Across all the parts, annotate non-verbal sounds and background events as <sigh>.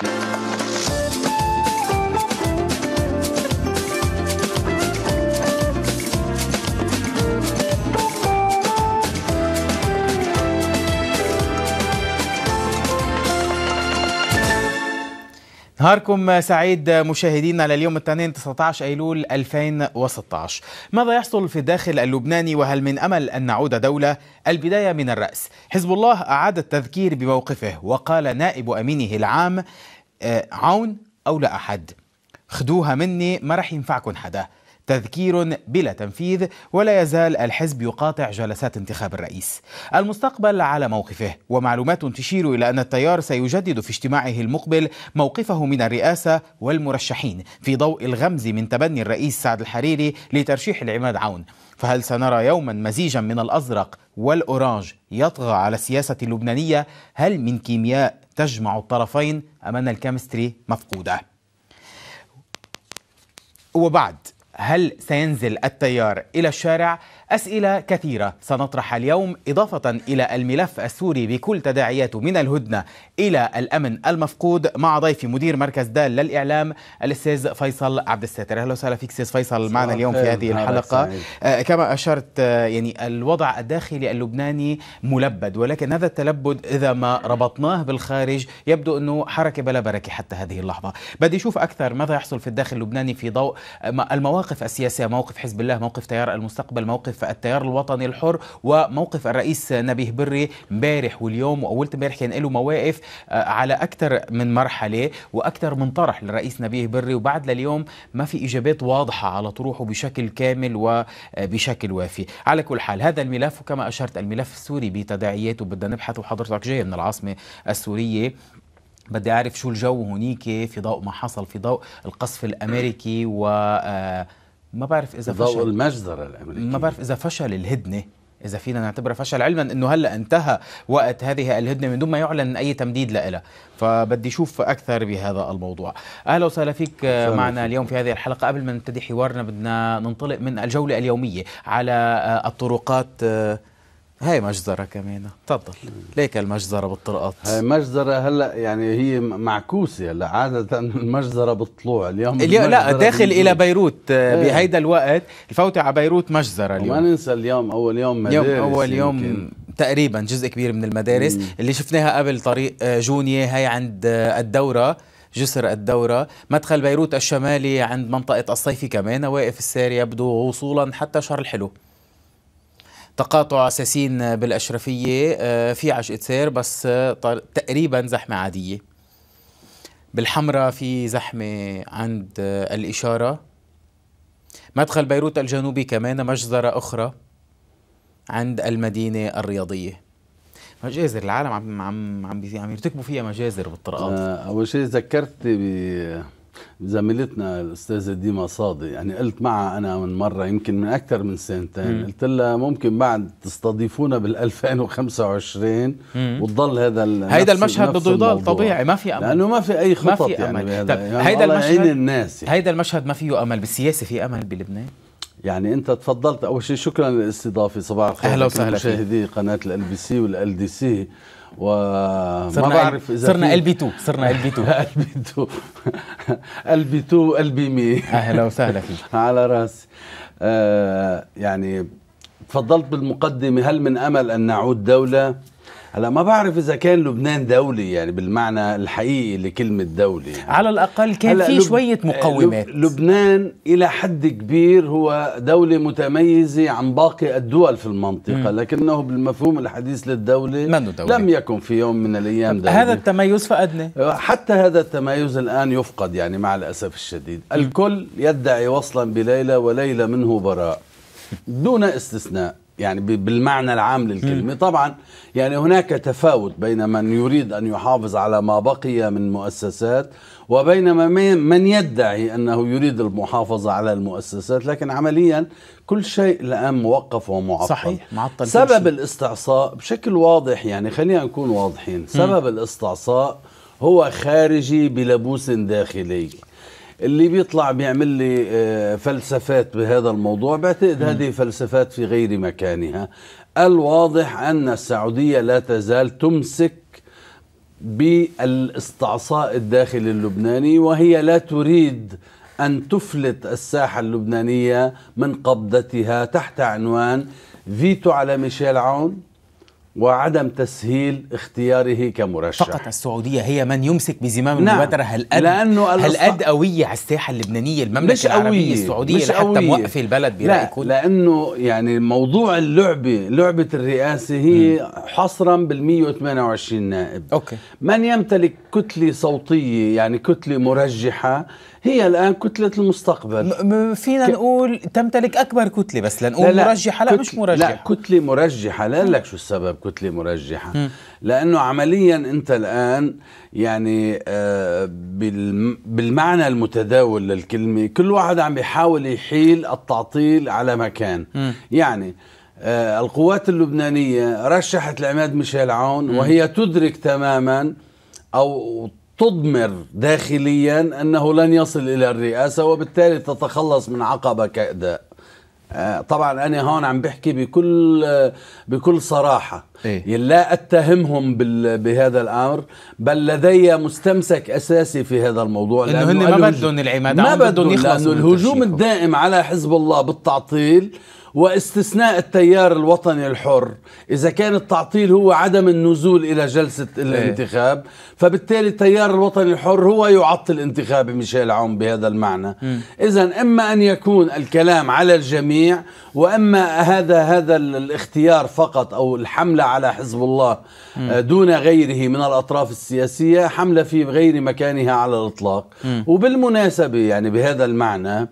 Thank you. نهاركم سعيد مشاهدينا لليوم الثانيين 19 ايلول 2016 ماذا يحصل في الداخل اللبناني وهل من امل ان نعود دوله البدايه من الراس حزب الله اعاد التذكير بموقفه وقال نائب امينه العام آه، عون او لا احد خدوها مني ما رح ينفعكم حدا تذكير بلا تنفيذ ولا يزال الحزب يقاطع جلسات انتخاب الرئيس المستقبل على موقفه ومعلومات تشير إلى أن التيار سيجدد في اجتماعه المقبل موقفه من الرئاسة والمرشحين في ضوء الغمز من تبني الرئيس سعد الحريري لترشيح العماد عون فهل سنرى يوما مزيجا من الأزرق والأورانج يطغى على السياسة اللبنانية هل من كيمياء تجمع الطرفين أم أن الكيمستري مفقودة وبعد هل سينزل التيار إلى الشارع أسئلة كثيرة سنطرحها اليوم إضافة إلى الملف السوري بكل تداعياته من الهدنة إلى الأمن المفقود مع ضيفي مدير مركز دال للإعلام الأستاذ فيصل عبد الساتر أهلا وسهلا فيك أستاذ فيصل معنا اليوم في هذه الحلقة آه كما أشرت آه، يعني الوضع الداخلي اللبناني ملبد ولكن هذا التلبد إذا ما ربطناه بالخارج يبدو أنه حركة بلا بركة حتى هذه اللحظة بدي أشوف أكثر ماذا يحصل في الداخل اللبناني في ضوء آه، المواقف السياسية موقف حزب الله موقف تيار المستقبل موقف موقف التيار الوطني الحر وموقف الرئيس نبيه بري امبارح واليوم واولت امبارح كان له مواقف آه، على اكثر من مرحله واكثر من طرح للرئيس نبيه بري وبعد لليوم ما في اجابات واضحه على طروحه بشكل كامل وبشكل آه، وافي على كل حال هذا الملف وكما اشرت الملف السوري بتداعياته بدنا نبحث وحضرتك جاي من العاصمه السوريه بدي اعرف شو الجو هنيك في ضوء ما حصل في ضوء القصف الامريكي و آه، ما بعرف اذا ضوء المجزره الامريكيه ما بعرف اذا فشل الهدنه اذا فينا نعتبرها فشل علما انه هلا انتهى وقت هذه الهدنه من دون ما يعلن اي تمديد لها فبدي اشوف اكثر بهذا الموضوع اهلا وسهلا فيك معنا اليوم في هذه الحلقه قبل ما نبتدي حوارنا بدنا ننطلق من الجوله اليوميه على الطرقات هاي مجزرة كمان تفضل ليك المجزرة بالطرقات هاي مجزرة هلا يعني هي معكوسة هلا عادة المجزرة بالطلوع اليوم اليوم لا داخل بالطلوع. إلى بيروت إيه. بهيدا الوقت الفوتة على بيروت مجزرة اليوم وما ننسى اليوم أول يوم مدارس يوم أول يوم يمكن. تقريبا جزء كبير من المدارس مم. اللي شفناها قبل طريق آه، جونية هاي عند آه، الدورة جسر الدورة مدخل بيروت الشمالي عند منطقة الصيفي كمان واقف السير يبدو وصولا حتى شهر الحلو تقاطع اساسين بالاشرفيه آه، في عشقة سير بس آه، تقريبا زحمه عاديه بالحمراء في زحمه عند آه، الاشاره مدخل بيروت الجنوبي كمان مجزره اخرى عند المدينه الرياضيه مجازر العالم عم عم عم عم يرتكبوا فيها مجازر بالطرقات اول شيء ذكرتني ب زميلتنا الاستاذه ديما صادق يعني قلت معها انا من مره يمكن من اكثر من سنتين قلت لها ممكن بعد تستضيفونا بال 2025 وتضل هذا هيدا المشهد بده يضل طبيعي ما في امل لانه ما في اي خطط ما في امل يعني طب يعني هيدا المشهد عين الناس يعني. هيدا المشهد ما فيه امل بالسياسه في امل بلبنان يعني انت تفضلت اول شيء شكرا للاستضافه صباح الخير اهلا وسهلا مشاهدي قناه ال بي سي والال دي سي و صرنا بعرف اذا صرنا ال بي 2 صرنا ال بي 2 ال بي 2 ال بي 2 ال بي 100 اهلا وسهلا فيك <laughs> على راسي آه يعني تفضلت بالمقدمه هل من امل ان نعود دوله هلا ما بعرف اذا كان لبنان دولي يعني بالمعنى الحقيقي لكلمه دولي يعني. على الاقل كان في لب... شويه آه، مقومات لبنان الى حد كبير هو دوله متميزه عن باقي الدول في المنطقه م. لكنه بالمفهوم الحديث للدوله دولي. لم يكن في يوم من الايام دولي هذا التميز فقدنا آه، حتى هذا التميز الان يفقد يعني مع الاسف الشديد م. الكل يدعي وصلا بليلى وليلى منه براء دون استثناء يعني بالمعنى العام للكلمه طبعا يعني هناك تفاوت بين من يريد ان يحافظ على ما بقي من مؤسسات وبين من يدعي انه يريد المحافظه على المؤسسات لكن عمليا كل شيء الان موقف ومعطل صحيح معطل سبب الاستعصاء بشكل واضح يعني خلينا نكون واضحين سبب الاستعصاء هو خارجي بلبوس داخلي اللي بيطلع بيعمل لي آه، فلسفات بهذا الموضوع بعتقد هذه فلسفات في غير مكانها الواضح أن السعودية لا تزال تمسك بالاستعصاء الداخلي اللبناني وهي لا تريد أن تفلت الساحة اللبنانية من قبضتها تحت عنوان فيتو على ميشيل عون وعدم تسهيل اختياره كمرشح فقط السعودية هي من يمسك بزمام نعم. المبادرة هل قد لأنه هل قد قوية على الساحة اللبنانية المملكة مش العربية قوية. السعودية مش لحتى قوية. موقف البلد لا لأنه يعني موضوع اللعبة لعبة الرئاسة هي م. حصرا بال 128 نائب أوكي. من يمتلك كتلة صوتية يعني كتلة مرجحة هي الان كتله المستقبل فينا ك... نقول تمتلك اكبر كتله بس لنقول لا لا مرجحه لا كتل... مش مرجحه لا كتله مرجحه لا لك شو السبب كتله مرجحه م. لانه عمليا انت الان يعني آه، بالمعنى المتداول للكلمه كل واحد عم بيحاول يحيل التعطيل على مكان يعني آه، القوات اللبنانيه رشحت العماد ميشيل عون وهي تدرك تماما او تضمر داخليا انه لن يصل الى الرئاسه وبالتالي تتخلص من عقبه كاداء آه، طبعا انا هون عم بحكي بكل بكل صراحه إيه؟ لا اتهمهم بهذا الامر بل لدي مستمسك اساسي في هذا الموضوع لانه هن ما بدهم العماد ما بدهم يخلصوا لانه الهجوم الدائم على حزب الله بالتعطيل واستثناء التيار الوطني الحر إذا كان التعطيل هو عدم النزول إلى جلسة إيه. الانتخاب فبالتالي التيار الوطني الحر هو يعطل انتخاب ميشيل عون بهذا المعنى إذا إما أن يكون الكلام على الجميع وإما هذا هذا الاختيار فقط أو الحملة على حزب الله آه، دون غيره من الأطراف السياسية حملة في غير مكانها على الإطلاق وبالمناسبة يعني بهذا المعنى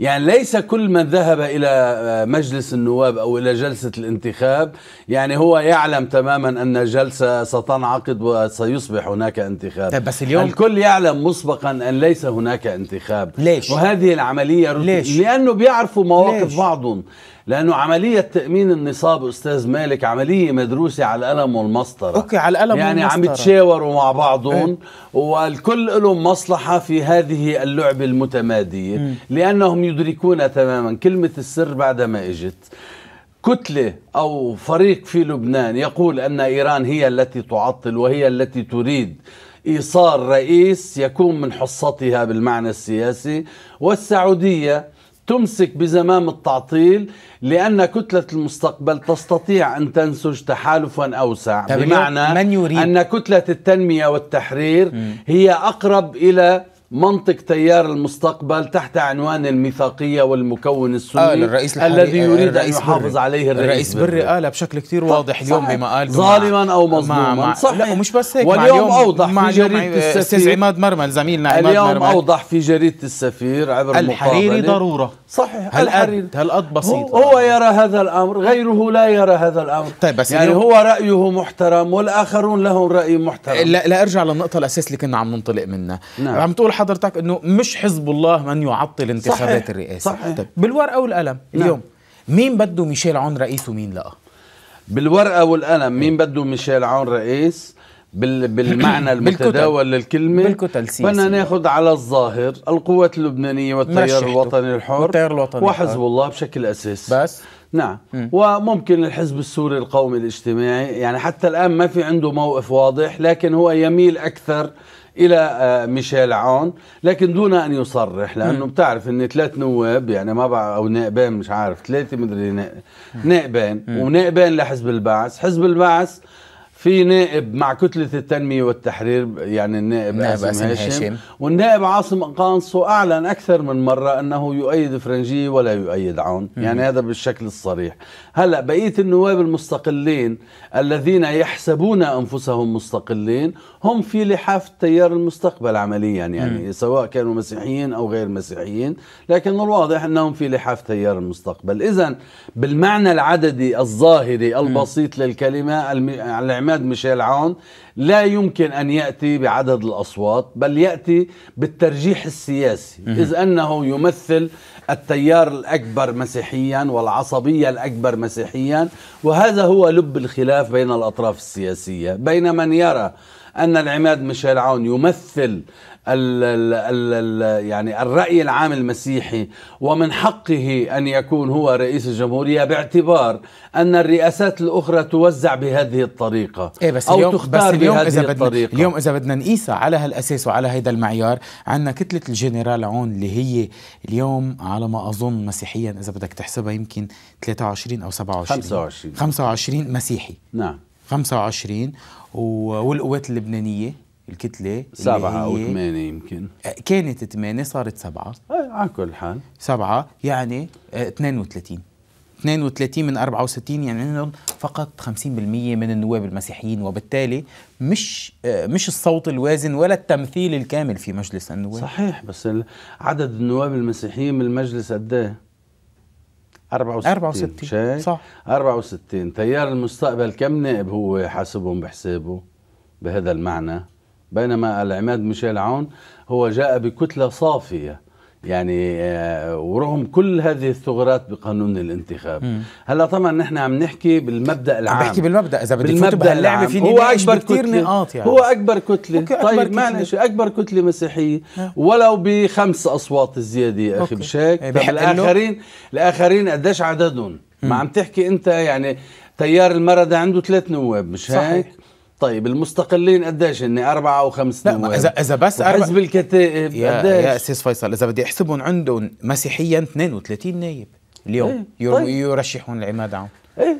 يعني ليس كل من ذهب إلى آه، مجلس النواب أو إلى جلسة الانتخاب يعني هو يعلم تماما أن جلسة ستنعقد وسيصبح هناك انتخاب طيب بس اليوم الكل يعلم مسبقا أن ليس هناك انتخاب ليش؟ وهذه العملية ليش؟ لأنه بيعرفوا مواقف ليش؟ بعضهم لانه عمليه تامين النصاب استاذ مالك عمليه مدروسه على القلم والمسطره اوكي على القلم يعني والمسطره يعني عم يتشاوروا مع بعضهم ايه؟ والكل لهم مصلحه في هذه اللعبه المتماديه م. لانهم يدركون تماما كلمه السر بعد ما اجت كتلة أو فريق في لبنان يقول أن إيران هي التي تعطل وهي التي تريد إيصال رئيس يكون من حصتها بالمعنى السياسي والسعودية تمسك بزمام التعطيل لأن كتلة المستقبل تستطيع أن تنسج تحالفا أوسع بمعنى من يريد؟ أن كتلة التنمية والتحرير م. هي أقرب إلى منطق تيار المستقبل تحت عنوان الميثاقية والمكون السني قال الرئيس الذي يريد آه، أن يحافظ بري. عليه الرئيس الرئيس بري قالها بشكل كثير واضح اليوم صحيح. بما قال ظالما أو مظلوما صح صحيح لا ومش بس هيك واليوم مع أوضح مع في جريدة آه، السفير عماد مرمل زميلنا عماد اليوم مرمل اليوم أوضح في جريدة السفير عبر الحريري مقابلة. ضرورة صحيح هل الحريري هالقد بسيط هو, هو يرى هذا الأمر غيره لا يرى هذا الأمر طيب بس يعني هو رأيه محترم والآخرون لهم رأي محترم لا, لا أرجع للنقطة الأساس اللي كنا عم ننطلق منها نعم. عم تقول حضرتك انه مش حزب الله من يعطل انتخابات صحيح. الرئاسه صحيح. طيب بالورقه والقلم نعم. اليوم مين بده ميشيل عون رئيس ومين لا بالورقه والقلم مين بده ميشيل عون رئيس بالمعنى <clears throat> المتداول للكلمه بالكتل بدنا ناخذ على الظاهر القوات اللبنانيه والتيار الوطني الحر والتيار الوطني وحزب الله بشكل اساسي بس نعم مم. وممكن الحزب السوري القومي الاجتماعي يعني حتى الان ما في عنده موقف واضح لكن هو يميل اكثر الى آه، ميشيل عون لكن دون ان يصرح لانه بتعرف ان ثلاث نواب يعني ما او نائبين مش عارف ثلاثه مدري نائبين ونائبين لحزب البعث حزب البعث في نائب مع كتلة التنمية والتحرير يعني النائب, النائب قاسم هاشم, هاشم والنائب عاصم قانصو أعلن أكثر من مرة أنه يؤيد فرنجي ولا يؤيد عون يعني هذا بالشكل الصريح هلأ بقية النواب المستقلين الذين يحسبون أنفسهم مستقلين هم في لحاف تيار المستقبل عمليا يعني سواء كانوا مسيحيين أو غير مسيحيين لكن الواضح أنهم في لحاف تيار المستقبل إذا بالمعنى العددي الظاهري البسيط للكلمة العمل عماد ميشيل عون لا يمكن أن يأتي بعدد الأصوات بل يأتي بالترجيح السياسي إذ أنه يمثل التيار الأكبر مسيحيا والعصبية الأكبر مسيحيا وهذا هو لب الخلاف بين الأطراف السياسية بين من يرى ان العماد ميشيل عون يمثل ال ال ال يعني الرأي العام المسيحي ومن حقه أن يكون هو رئيس الجمهورية باعتبار أن الرئاسات الأخرى توزع بهذه الطريقة إيه بس أو اليوم تختار بس اليوم بهذه إذا بدنا الطريقة اليوم إذا بدنا نقيسها على هالأساس وعلى هذا المعيار عندنا كتلة الجنرال عون اللي هي اليوم على ما أظن مسيحيا إذا بدك تحسبها يمكن 23 أو 27 25 25 مسيحي نعم 25 والقوات اللبنانيه الكتله سبعة أو ثمانية يمكن آه، كانت ثمانية صارت سبعة إيه، على كل حال سبعة يعني 32 آه، 32 من 64 يعني عندهم فقط 50% من النواب المسيحيين وبالتالي مش آه، مش الصوت الوازن ولا التمثيل الكامل في مجلس النواب صحيح بس عدد النواب المسيحيين بالمجلس قد ايه؟ 64 64 صح 64 تيار المستقبل كم نائب هو حاسبهم بحسابه بهذا المعنى بينما العماد ميشيل عون هو جاء بكتله صافيه يعني آه، ورغم كل هذه الثغرات بقانون الانتخاب هلا طبعا نحن عم نحكي بالمبدا العام عم بحكي بالمبدا اذا بدك تفوت اللعبه في هو اكبر كتله نقاط يعني هو اكبر كتله طيب معلش اكبر كتله مسيحيه ولو بخمس اصوات زياده يا اخي بشاك إيه، طب الاخرين الاخرين قديش عددهم ما عم تحكي انت يعني تيار المرضى عنده ثلاث نواب مش هيك طيب المستقلين قديش هن أربعة أو خمس نواب؟ لا إذا إذا بس أربع حزب الكتائب يا, يا أستاذ فيصل إذا بدي أحسبهم عندهم مسيحيا 32 نايب اليوم ايه؟ طيب. يرشحون العماد عون ايه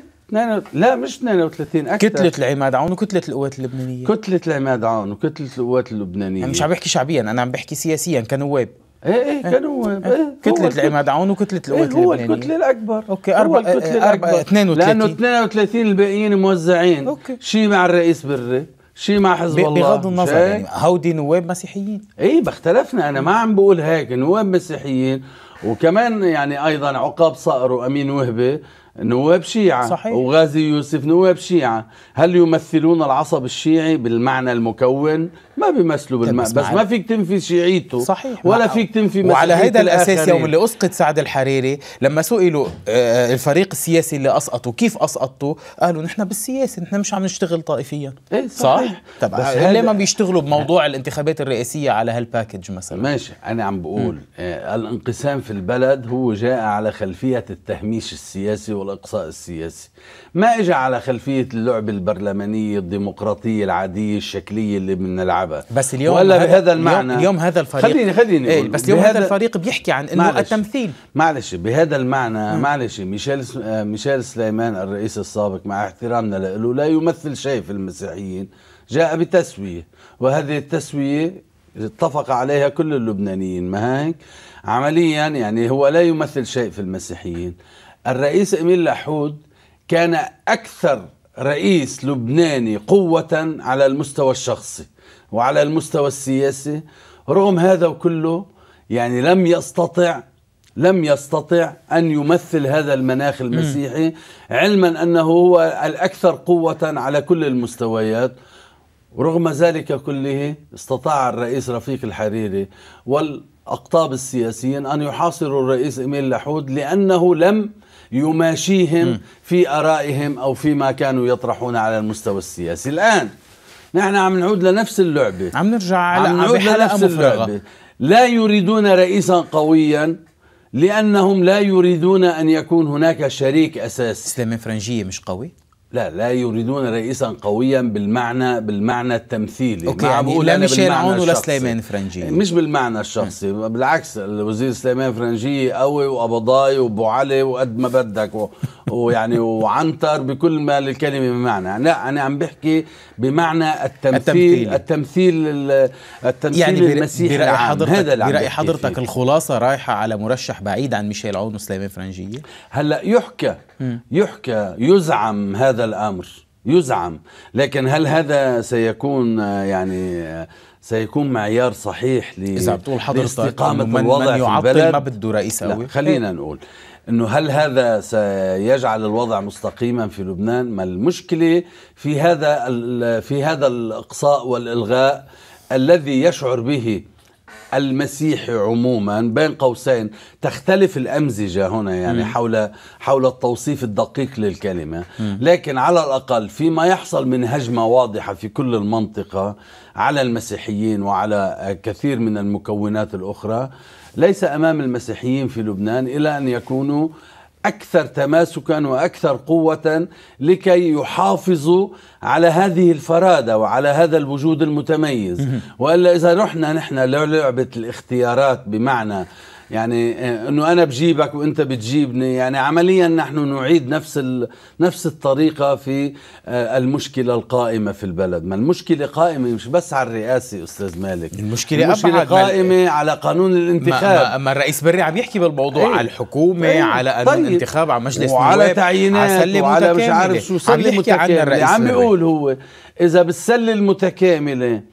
لا مش 32 اكثر كتلة العماد عون وكتلة القوات اللبنانية كتلة العماد عون وكتلة القوات اللبنانية أنا مش عم بحكي شعبيا أنا عم بحكي سياسيا كنواب إيه،, ايه ايه كانوا إيه, إيه. كتله العماد عون وكتله القوات إيه، اللبنانية هو الكتله الاكبر اوكي أربعة الكتله الاكبر 32 لانه 32 الباقيين موزعين اوكي شيء مع الرئيس بري شيء مع حزب الله بغض النظر يعني هودي نواب مسيحيين ايه اختلفنا انا ما عم بقول هيك نواب مسيحيين وكمان يعني ايضا عقاب صقر وامين وهبه نواب شيعة صحيح. وغازي يوسف نواب شيعة هل يمثلون العصب الشيعي بالمعنى المكون ما بيمثلوا بالمعنى بس, بس ما فيك تنفي شيعيته صحيح ولا فيك تنفي وعلى هذا الأساس يوم اللي أسقط سعد الحريري لما سئلوا آه، الفريق السياسي اللي أسقطوا كيف أسقطوا قالوا نحن بالسياسة نحن مش عم نشتغل طائفيا إيه صح؟ طب هل ليه ما بيشتغلوا بموضوع الانتخابات الرئاسية على هالباكج مثلا ماشي أنا عم بقول م. آه، الانقسام في البلد هو جاء على خلفية التهميش السياسي والإقصاء السياسي ما إجا على خلفية اللعبة البرلمانية الديمقراطية العادية الشكلية اللي بنلعبها بس اليوم ولا هذا بهذا المعنى اليوم هذا الفريق خليني خليني ايه بس اليوم هذا الفريق بيحكي عن انه التمثيل معلش بهذا المعنى معلش ميشيل آه، ميشيل سليمان الرئيس السابق مع احترامنا له لا يمثل شيء في المسيحيين جاء بتسوية وهذه التسوية اتفق عليها كل اللبنانيين ما هيك عمليا يعني هو لا يمثل شيء في المسيحيين الرئيس إميل لحود كان أكثر رئيس لبناني قوة على المستوى الشخصي وعلى المستوى السياسي رغم هذا وكله يعني لم يستطع لم يستطع أن يمثل هذا المناخ المسيحي م. علما أنه هو الأكثر قوة على كل المستويات ورغم ذلك كله استطاع الرئيس رفيق الحريري والأقطاب السياسيين أن يحاصروا الرئيس إميل لحود لأنه لم يماشيهم م. في ارائهم او فيما كانوا يطرحون على المستوى السياسي الان نحن عم نعود لنفس اللعبه عم نرجع على عم نعود لنفس اللعبه لا يريدون رئيسا قويا لانهم لا يريدون ان يكون هناك شريك اساسي سليمان فرنجيه مش قوي لا لا يريدون رئيسا قويا بالمعنى بالمعنى التمثيلي اوكي يعني بقول لا ميشيل عون ولا سليمان فرنجي مش بالمعنى الشخصي م. بالعكس الوزير سليمان فرنجي قوي وقبضاي وابو علي وقد ما بدك ويعني <laughs> وعنتر بكل ما للكلمه بمعنى لا انا عم بحكي بمعنى التمثيل التمثيل التمثيل, التمثيل يعني المسيحي برأي حضرتك هذا برأي حضرتك الخلاصة رايحة على مرشح بعيد عن ميشيل عون وسليمان فرنجية هلا يحكى يحكى يزعم هذا الأمر يزعم لكن هل هذا سيكون يعني سيكون معيار صحيح حضرتك لاستقامة الوضع من يعطل في البلد ما بده رئيس لا خلينا نقول انه هل هذا سيجعل الوضع مستقيما في لبنان ما المشكله في هذا في هذا الاقصاء والالغاء الذي يشعر به المسيحي عموما بين قوسين تختلف الأمزجة هنا يعني م. حول حول التوصيف الدقيق للكلمة م. لكن على الأقل فيما يحصل من هجمة واضحة في كل المنطقة على المسيحيين وعلى كثير من المكونات الأخرى ليس امام المسيحيين في لبنان الى ان يكونوا اكثر تماسكا واكثر قوه لكي يحافظوا على هذه الفراده وعلى هذا الوجود المتميز والا اذا رحنا نحن للعبه الاختيارات بمعنى يعني آه، انه انا بجيبك وانت بتجيبني يعني عمليا نحن نعيد نفس ال... نفس الطريقه في آه، المشكله القائمه في البلد ما المشكله قائمه مش بس على الرئاسه استاذ مالك المشكله, المشكلة قائمه إيه؟ على قانون الانتخاب ما, ما الرئيس بري عم يحكي بالموضوع ايه؟ على الحكومه ايه؟ على قانون طيب. الانتخاب على مجلس وعلى تعيينات وعلى, وعلى مش عارف شو سلم متكامله عم, عم بيقول هو اذا بالسله المتكامله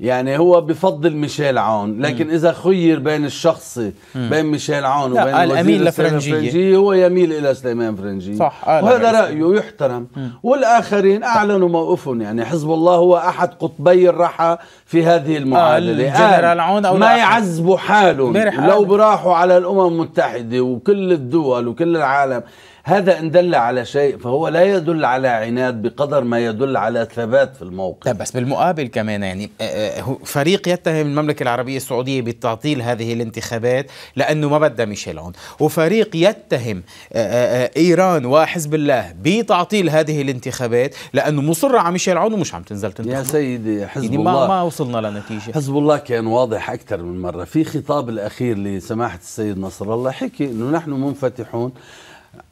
يعني هو بفضل ميشيل عون لكن م. اذا خير بين الشخصي بين ميشيل عون وبين الامين الفرنجي هو يميل الى سليمان فرنجيه صح آه وهذا رايه يحترم م. والاخرين اعلنوا موقفهم يعني حزب الله هو احد قطبي الرحى في هذه المعادله آه الجنرال عون أو ما يعذبوا حالهم لو براحوا على الامم المتحده وكل الدول وكل العالم هذا إن دل على شيء فهو لا يدل على عناد بقدر ما يدل على ثبات في الموقف طيب بس بالمقابل كمان يعني آه، آه، فريق يتهم المملكة العربية السعودية بتعطيل هذه الانتخابات لأنه ما بدها ميشيل عون وفريق يتهم آه، إيران وحزب الله بتعطيل هذه الانتخابات لأنه مصر على ميشيل عون ومش عم تنزل تنتخب يا سيدي يعني حزب يعني الله ما, ما وصلنا لنتيجة حزب الله كان واضح أكثر من مرة في خطاب الأخير لسماحة السيد نصر الله حكي أنه نحن منفتحون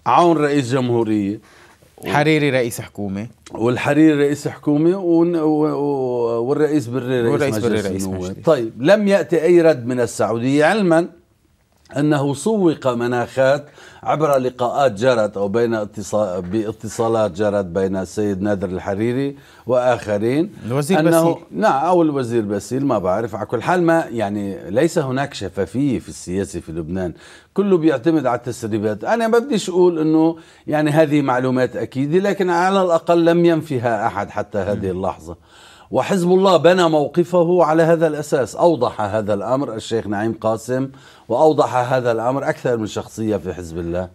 عون رئيس جمهوريه حريري رئيس حكومة والحريري رئيس حكومة والرئيس بري رئيس, والرئيس بري رئيس مجلس طيب لم يأتي أي رد من السعودية علما أنه سوق مناخات عبر لقاءات جرت أو بين اتصال باتصالات جرت بين السيد نادر الحريري وآخرين الوزير أنه بسيل نعم أو الوزير بسيل ما بعرف على كل حال ما يعني ليس هناك شفافية في السياسة في لبنان كله بيعتمد على التسريبات أنا ما بديش أقول أنه يعني هذه معلومات أكيدة لكن على الأقل لم ينفيها أحد حتى هذه اللحظة وحزب الله بنى موقفه على هذا الأساس أوضح هذا الأمر الشيخ نعيم قاسم وأوضح هذا الأمر أكثر من شخصية في حزب الله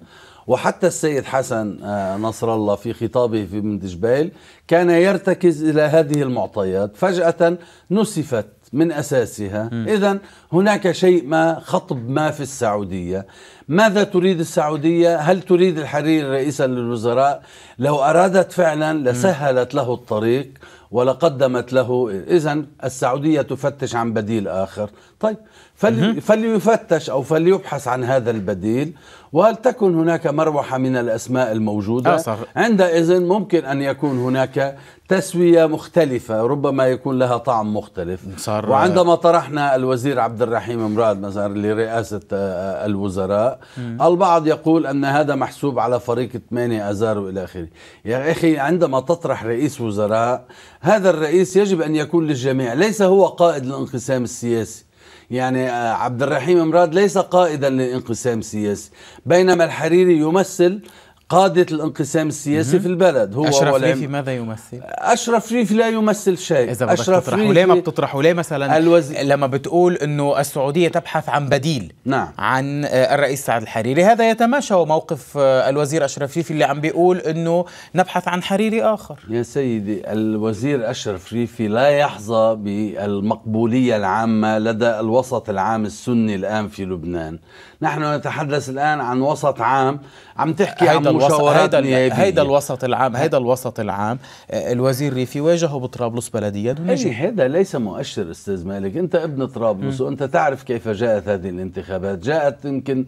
وحتى السيد حسن آه، نصر الله في خطابه في جبيل كان يرتكز إلى هذه المعطيات فجأة نسفت من أساسها إذا هناك شيء ما خطب ما في السعودية ماذا تريد السعودية هل تريد الحرير رئيسا للوزراء لو أرادت فعلا لسهلت له الطريق ولقدمت له إذا السعودية تفتش عن بديل آخر طيب فلي فليفتش أو فليبحث عن هذا البديل وهل تكن هناك مروحة من الأسماء الموجودة آه، عندئذ ممكن أن يكون هناك تسوية مختلفة ربما يكون لها طعم مختلف صار وعندما طرحنا الوزير عبد الرحيم مراد مثلا لرئاسة آه، آه، الوزراء مم. البعض يقول أن هذا محسوب على فريق 8 أذار وإلى آخره يا أخي عندما تطرح رئيس وزراء هذا الرئيس يجب أن يكون للجميع ليس هو قائد الانقسام السياسي يعني آه، عبد الرحيم مراد ليس قائدا للانقسام السياسي بينما الحريري يمثل قادة الانقسام السياسي في البلد هو أشرف ريفي ماذا يمثل؟ أشرف ريفي لا يمثل شيء إذا بدك أشرف ريفي ليه ما بتطرحه ليه مثلا الوزي... لما بتقول أنه السعودية تبحث عن بديل نعم. عن آه، الرئيس سعد الحريري هذا يتماشى موقف آه، الوزير أشرف ريفي اللي عم بيقول أنه نبحث عن حريري آخر يا سيدي الوزير أشرف ريفي لا يحظى بالمقبولية العامة لدى الوسط العام السني الآن في لبنان نحن نتحدث الآن عن وسط عام عم تحكي عن مشاورات نيابية هيدا الوسط العام هيدا الوسط العام آه، الوزير ريفي واجهه بطرابلس بلديا أي هذا ليس مؤشر استاذ مالك أنت ابن طرابلس وأنت تعرف كيف جاءت هذه الانتخابات جاءت يمكن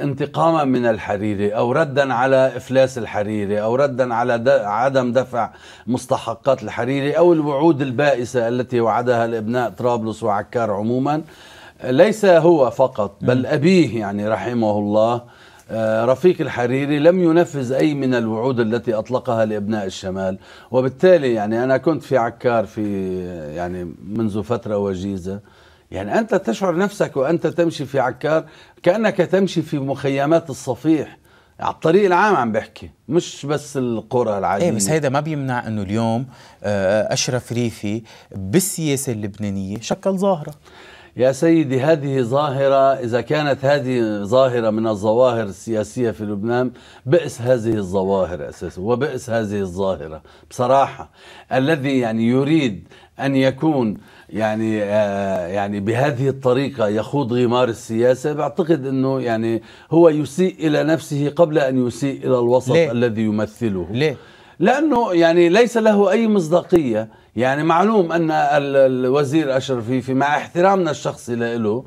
انتقاما من الحريري او ردا على افلاس الحريري او ردا على عدم دفع مستحقات الحريري او الوعود البائسه التي وعدها لابناء طرابلس وعكار عموما ليس هو فقط بل أبيه يعني رحمه الله آه، رفيق الحريري لم ينفذ أي من الوعود التي أطلقها لأبناء الشمال وبالتالي يعني أنا كنت في عكار في يعني منذ فترة وجيزة يعني أنت تشعر نفسك وأنت تمشي في عكار كأنك تمشي في مخيمات الصفيح على الطريق العام عم بحكي مش بس القرى إيه، العادية ايه بس هيدا ما بيمنع انه اليوم آه، اشرف ريفي بالسياسة اللبنانية شكل ظاهرة يا سيدي هذه ظاهرة إذا كانت هذه ظاهرة من الظواهر السياسية في لبنان بئس هذه الظواهر أساسا وبئس هذه الظاهرة بصراحة الذي يعني يريد أن يكون يعني آه يعني بهذه الطريقة يخوض غمار السياسة بعتقد أنه يعني هو يسيء إلى نفسه قبل أن يسيء إلى الوسط ليه؟ الذي يمثله ليه؟ لأنه يعني ليس له أي مصداقية يعني معلوم ان الوزير اشرفي في مع احترامنا الشخصي له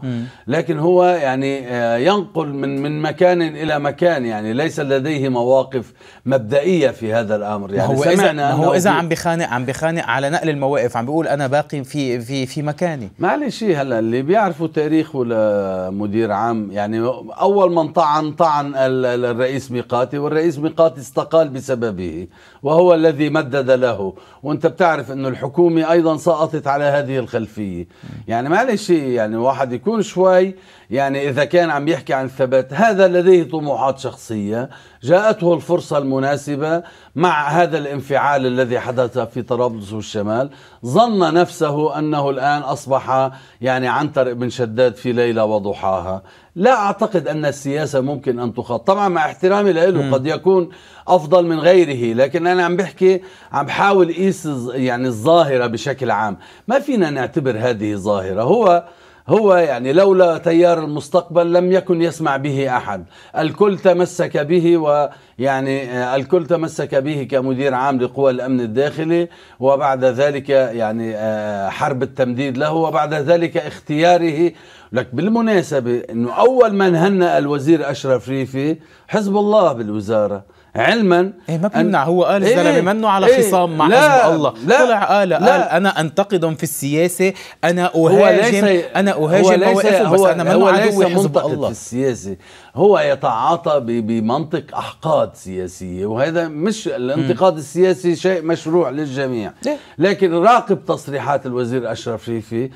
لكن هو يعني آه، ينقل من من مكان الى مكان يعني ليس لديه مواقف مبدئيه في هذا الامر يعني هو سمعنا إذا هو اذا عم بخانق عم بخانق على نقل المواقف عم بيقول انا باقي في في في مكاني معلش إيه، هلا اللي بيعرفوا تاريخه لمدير عام يعني اول من طعن طعن الرئيس ميقاتي والرئيس ميقاتي استقال بسببه وهو الذي مدد له وانت بتعرف انه الحكومة أيضا سقطت على هذه الخلفية يعني معلش يعني واحد يكون شوي يعني إذا كان عم يحكي عن الثبات هذا لديه طموحات شخصية جاءته الفرصة المناسبة مع هذا الانفعال الذي حدث في طرابلس والشمال ظن نفسه أنه الآن أصبح يعني عنتر بن شداد في ليلة وضحاها لا أعتقد أن السياسة ممكن أن تخط طبعا مع احترامي له قد يكون أفضل من غيره لكن أنا عم بحكي عم بحاول قيس يعني الظاهرة بشكل عام ما فينا نعتبر هذه ظاهرة هو هو يعني لولا تيار المستقبل لم يكن يسمع به أحد الكل تمسك به ويعني آه، الكل تمسك به كمدير عام لقوى الأمن الداخلي وبعد ذلك يعني آه، حرب التمديد له وبعد ذلك اختياره لك بالمناسبة أنه أول من هنأ الوزير أشرف ريفي حزب الله بالوزارة علما ايه ما بيمنع هو قال إيه، الزلمه إيه منه على إيه خصام مع لا الله لا طلع قال لا قال انا انتقدهم في السياسه انا اهاجم ليس انا اهاجم هو ليس هو بس انا منه عدو حزب الله في السياسه هو يتعاطى بمنطق احقاد سياسيه وهذا مش الانتقاد م. السياسي شيء مشروع للجميع إيه. لكن راقب تصريحات الوزير اشرف شيفي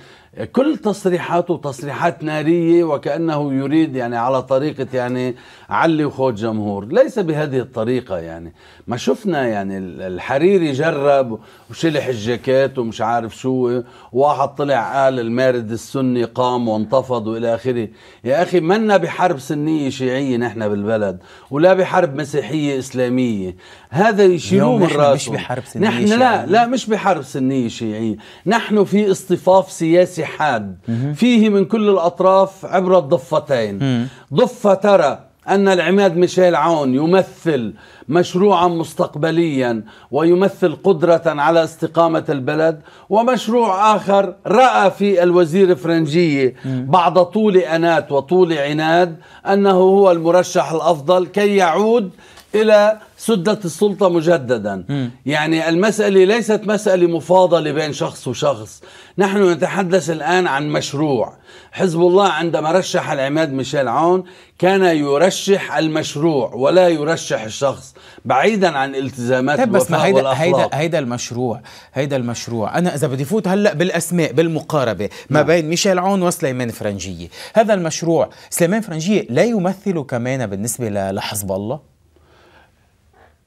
كل تصريحاته تصريحات ناريه وكانه يريد يعني على طريقه يعني علي وخوت جمهور، ليس بهذه الطريقه يعني، ما شفنا يعني الحريري جرب وشلح الجاكيت ومش عارف شو، واحد طلع قال المارد السني قام وانتفض والى اخره، يا اخي منا بحرب سنيه شيعيه نحن بالبلد، ولا بحرب مسيحيه اسلاميه، هذا يشيلوه من راسه مش بحرب سنيه نحن لا لا مش بحرب سنيه شيعيه، نحن في اصطفاف سياسي حاد فيه من كل الأطراف عبر الضفتين ضفة ترى أن العماد ميشيل عون يمثل مشروعا مستقبليا ويمثل قدرة على استقامة البلد ومشروع آخر رأى في الوزير فرنجية بعد طول أنات وطول عناد أنه هو المرشح الأفضل كي يعود الى سده السلطه مجددا م. يعني المساله ليست مساله مفاضله بين شخص وشخص نحن نتحدث الان عن مشروع حزب الله عندما رشح العماد ميشيل عون كان يرشح المشروع ولا يرشح الشخص بعيدا عن التزامات طيب بس ما هيدا, هيدا هيدا المشروع هيدا المشروع انا اذا بدي فوت هلا بالاسماء بالمقاربه ما نعم. بين ميشيل عون وسليمان فرنجيه هذا المشروع سليمان فرنجيه لا يمثل كمان بالنسبه لحزب الله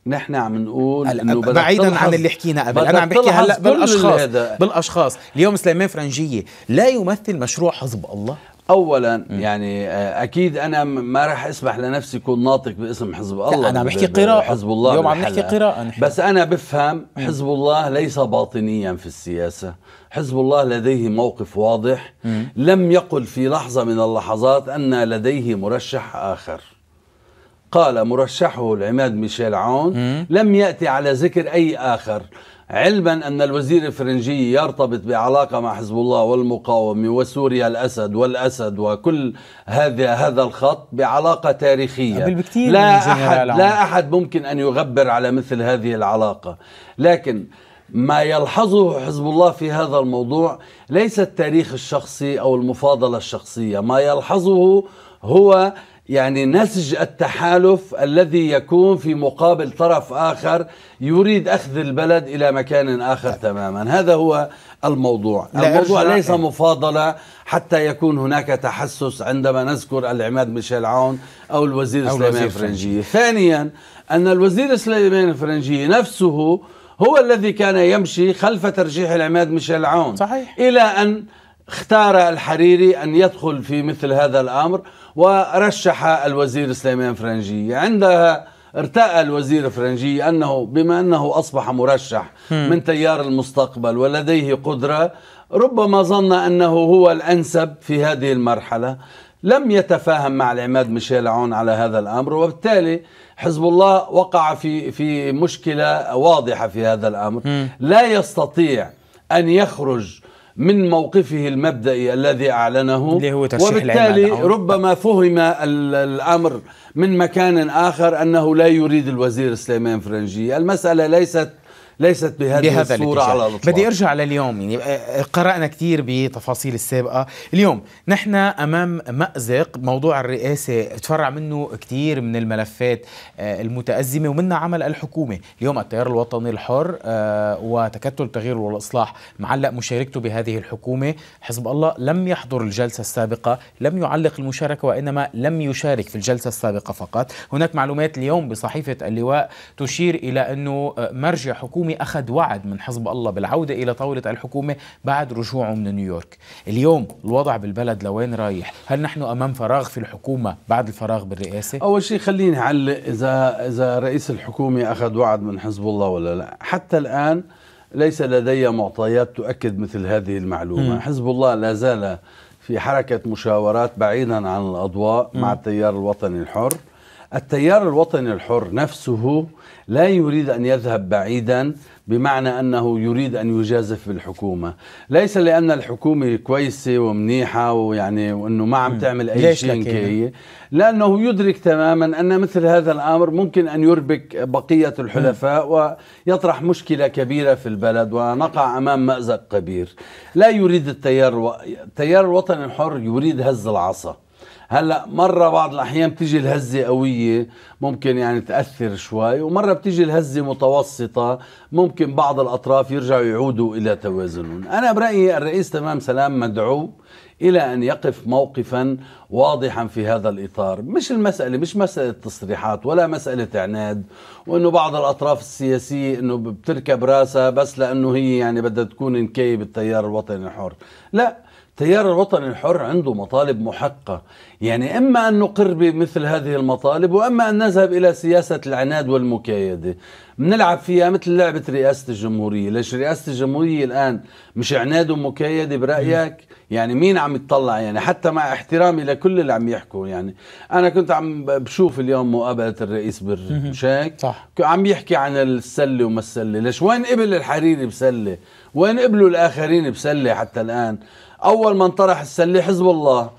نحن عم نقول انه بعيدا عن اللي حكينا قبل انا عم بحكي هلا بالاشخاص بالاشخاص اليوم سليمان فرنجيه لا يمثل مشروع حزب الله اولا م. يعني آه، اكيد انا ما راح اسمح لنفسي اكون ناطق باسم حزب الله انا عم بحكي قراءه حزب الله اليوم عم نحكي قراءه نحن. بس انا بفهم حزب الله ليس باطنيا في السياسه حزب الله لديه موقف واضح م. لم يقل في لحظه من اللحظات ان لديه مرشح اخر قال مرشحه العماد ميشيل عون لم يأتي على ذكر أي آخر علما أن الوزير الفرنجي يرتبط بعلاقة مع حزب الله والمقاومة وسوريا الأسد والأسد وكل هذا هذا الخط بعلاقة تاريخية لا أحد, لا أحد ممكن أن يغبر على مثل هذه العلاقة لكن ما يلحظه حزب الله في هذا الموضوع ليس التاريخ الشخصي أو المفاضلة الشخصية ما يلحظه هو يعني نسج التحالف الذي يكون في مقابل طرف آخر يريد أخذ البلد إلى مكان آخر تماما هذا هو الموضوع الموضوع ليس مفاضلة حتى يكون هناك تحسس عندما نذكر العماد ميشيل عون أو الوزير أو سليمان الفرنجي ثانيا أن الوزير سليمان الفرنجي نفسه هو الذي كان يمشي خلف ترشيح العماد ميشيل عون صحيح. إلى أن اختار الحريري أن يدخل في مثل هذا الأمر ورشح الوزير سليمان فرنجي عندها ارتأى الوزير فرنجي أنه بما أنه أصبح مرشح من تيار المستقبل ولديه قدرة ربما ظن أنه هو الأنسب في هذه المرحلة لم يتفاهم مع العماد ميشيل عون على هذا الامر وبالتالي حزب الله وقع في في مشكله واضحه في هذا الامر م. لا يستطيع ان يخرج من موقفه المبدئي الذي أعلنه اللي هو وبالتالي ربما فهم الأمر من مكان آخر أنه لا يريد الوزير سليمان فرنجي المسألة ليست ليست بهذه, بهذا الصورة الاتجاه. على الإطلاق بدي أرجع لليوم يعني آه، آه، قرأنا كثير بتفاصيل السابقة اليوم نحن أمام مأزق موضوع الرئاسة تفرع منه كثير من الملفات آه، المتأزمة ومنها عمل الحكومة اليوم التيار الوطني الحر وتكتل التغيير والإصلاح معلق مشاركته بهذه الحكومة حزب الله لم يحضر الجلسة السابقة لم يعلق المشاركة وإنما لم يشارك في الجلسة السابقة فقط هناك معلومات اليوم بصحيفة اللواء تشير إلى أنه مرجع حكومة الحكومة أخذ وعد من حزب الله بالعودة إلى طاولة الحكومة بعد رجوعه من نيويورك اليوم الوضع بالبلد لوين رايح هل نحن أمام فراغ في الحكومة بعد الفراغ بالرئاسة؟ أول شيء خليني أعلق إذا, إذا رئيس الحكومة أخذ وعد من حزب الله ولا لا حتى الآن ليس لدي معطيات تؤكد مثل هذه المعلومة م. حزب الله لا زال في حركة مشاورات بعيدا عن الأضواء م. مع التيار الوطني الحر التيار الوطني الحر نفسه لا يريد أن يذهب بعيدا بمعنى أنه يريد أن يجازف بالحكومة ليس لأن الحكومة كويسة ومنيحة ويعني وأنه ما عم تعمل أي شيء كي يعني؟ لأنه يدرك تماما أن مثل هذا الأمر ممكن أن يربك بقية الحلفاء ويطرح مشكلة كبيرة في البلد ونقع أمام مأزق كبير لا يريد التيار التيار الوطني الحر يريد هز العصا هلا مره بعض الاحيان بتيجي الهزه قويه ممكن يعني تاثر شوي ومره بتيجي الهزه متوسطه ممكن بعض الاطراف يرجعوا يعودوا الى توازنهم انا برايي الرئيس تمام سلام مدعو الى ان يقف موقفا واضحا في هذا الاطار، مش المساله مش مساله تصريحات ولا مساله عناد وانه بعض الاطراف السياسيه انه بتركب راسها بس لانه هي يعني بدها تكون نكيب بالتيار الوطني الحر، لا تيار الوطن الحر عنده مطالب محقة يعني إما أن نقر بمثل هذه المطالب وأما أن نذهب إلى سياسة العناد والمكايدة بنلعب فيها مثل لعبة رئاسة الجمهورية ليش رئاسة الجمهورية الآن مش عناد ومكايدة برأيك يعني مين عم يتطلع يعني حتى مع احترامي لكل اللي عم يحكوا يعني أنا كنت عم بشوف اليوم مقابلة الرئيس برشاك صح. عم يحكي عن السلة وما السلة ليش وين قبل الحريري بسلة وين قبلوا الآخرين بسلة حتى الآن اول ما انطرح السله حزب الله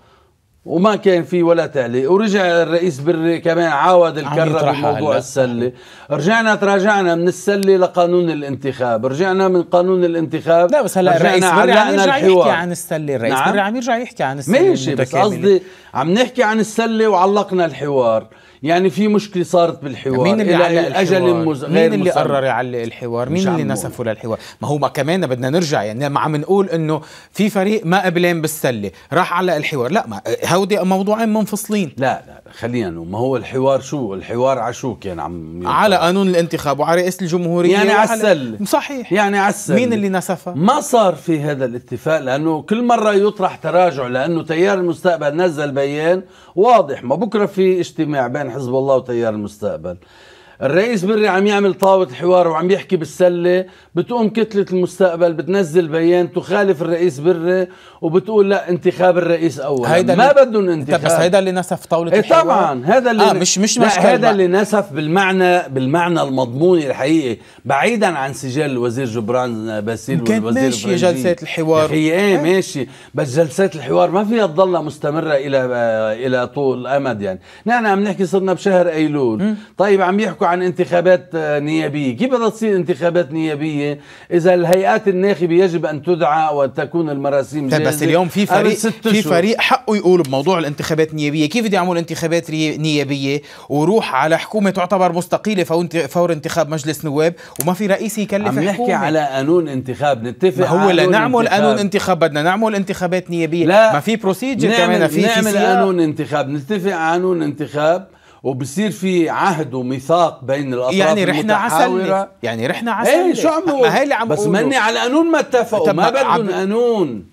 وما كان في ولا تعليق ورجع الرئيس بري كمان عاود الكره بموضوع السله رجعنا تراجعنا من السله لقانون الانتخاب رجعنا من قانون الانتخاب لا بس هلا الرئيس بري عم يرجع يحكي عن السله الرئيس نعم؟ بري عم يرجع يحكي عن السله ماشي بس قصدي عم نحكي عن السله وعلقنا الحوار يعني في مشكله صارت بالحوار مين اللي علق الحوار؟ المز... مين اللي قرر يعلق الحوار؟ مين اللي نسفه للحوار؟ ما هو ما كمان بدنا نرجع يعني ما عم نقول انه في فريق ما قبلان بالسله راح علق الحوار لا ما هودي موضوعين منفصلين لا لا خلينا ما هو الحوار شو الحوار على شو كان عم يطلع. على قانون الانتخاب وعلى رئاسه الجمهوريه يعني على السله صحيح يعني على السله مين اللي نسفها؟ ما صار في هذا الاتفاق لانه كل مره يطرح تراجع لانه تيار المستقبل نزل بيان واضح ما بكره في اجتماع بين حزب الله وتيار المستقبل الرئيس بري عم يعمل طاوله حوار وعم يحكي بالسله بتقوم كتله المستقبل بتنزل بيان تخالف الرئيس بري وبتقول لا انتخاب الرئيس اول هيدا ما بدهم انتخاب بس هيدا اللي نسف طاوله ايه الحوار طبعا هذا اللي آه مش مش مش هذا اللي نسف بالمعنى بالمعنى المضمون الحقيقي بعيدا عن سجل الوزير جبران باسيل كانت والوزير ماشي جلسات الحوار هي إيه،, ايه ماشي بس جلسات الحوار ما فيها تضلها مستمره الى الى طول الامد يعني نحن عم نحكي صرنا بشهر ايلول طيب عم يحكوا بيحكوا عن انتخابات آه، نيابية كيف بدها تصير انتخابات نيابية إذا الهيئات الناخبة يجب أن تدعى وتكون المراسيم طيب، جاهزة بس اليوم في فريق في فريق حقه يقول بموضوع الانتخابات النيابية كيف بدي أعمل انتخابات نيابية وروح على حكومة تعتبر مستقيلة فور انتخاب مجلس نواب وما في رئيس يكلف عم نحكي على قانون انتخاب نتفق هو لنعمل قانون انتخاب بدنا نعمل انتخابات نيابية لا ما في بروسيجر كمان في نعمل قانون انتخاب نتفق قانون انتخاب وبصير في عهد وميثاق بين الاطراف يعني رحنا عسل يعني رحنا عسل ايه شو عم بقول هاي اللي عم بس مني على قانون ما اتفقوا ما بدهم قانون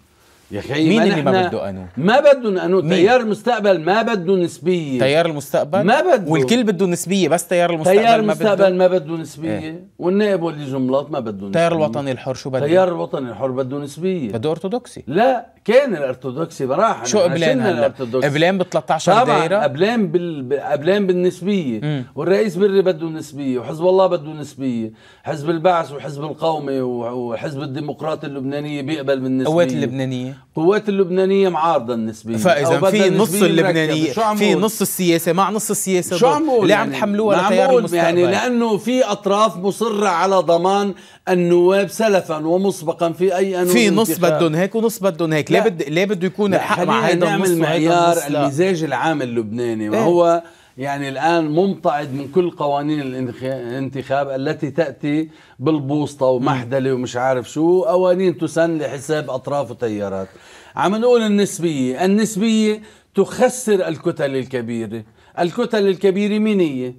يا اخي مين اللي ما بده قانون؟ ما بدهم قانون، تيار المستقبل ما بده نسبية تيار المستقبل؟ ما بده والكل بده نسبية بس تيار المستقبل تيار المستقبل ما بده نسبية ايه؟ والنائب واللي جملات ما بده نسبية تيار الوطني الحر شو بده؟ تيار الوطني الحر بده نسبية بده ارثوذكسي لا كان الارثوذكسي براح شو قبلان الارثوذكسي قبلان ب 13 دايره طبعا قبلان بال... قبلان بالنسبيه مم. والرئيس بري بده نسبيه وحزب الله بده نسبيه حزب البعث والحزب القومي وحزب الديمقراطي اللبنانيه بيقبل بالنسبيه القوات اللبنانيه القوات اللبنانيه معارضه النسبيه فاذا في نص اللبنانيه في نص السياسه مع نص السياسه شو عم بقول اللي عم تحملوها يعني؟ لتيار يعني؟ المستقبل يعني لانه في اطراف مصره على ضمان النواب سلفا ومسبقا في اي انواع في نص بدهم هيك ونص بدهم هيك ليه بده ليه بده يكون الحق مع هيدا نعمل معيار المزاج العام اللبناني وهو إيه. يعني الآن ممتعد من كل قوانين الانتخاب التي تأتي بالبوسطة ومحدلة ومش عارف شو قوانين تسن لحساب أطراف وتيارات عم نقول النسبية النسبية تخسر الكتل الكبيرة الكتل الكبيرة مين هي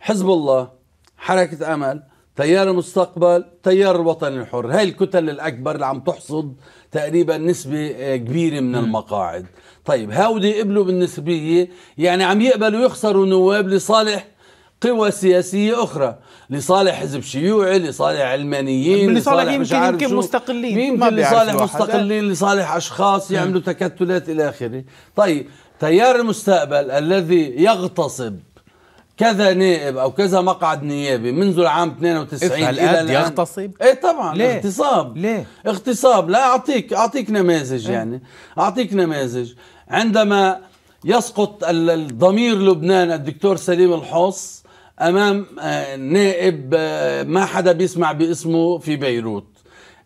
حزب الله حركة أمل تيار المستقبل تيار الوطن الحر هاي الكتل الأكبر اللي عم تحصد تقريبا نسبة آه، كبيرة من المقاعد طيب هاودي قبلوا بالنسبية يعني عم يقبلوا يخسروا نواب لصالح قوى سياسية أخرى لصالح حزب شيوعي لصالح علمانيين لصالح يمكن يمكن مستقلين يمكن لصالح مستقلين واحد. لصالح أشخاص يعملوا تكتلات إلى آخره طيب تيار المستقبل الذي يغتصب كذا نائب او كذا مقعد نيابي منذ العام 92 إيه، الى الان يغتصب؟ ايه طبعا ليه؟ اغتصاب ليه؟ اغتصاب لا اعطيك اعطيك نماذج ايه؟ يعني اعطيك نماذج عندما يسقط الضمير لبنان الدكتور سليم الحص امام آه، نائب آه، ما حدا بيسمع باسمه في بيروت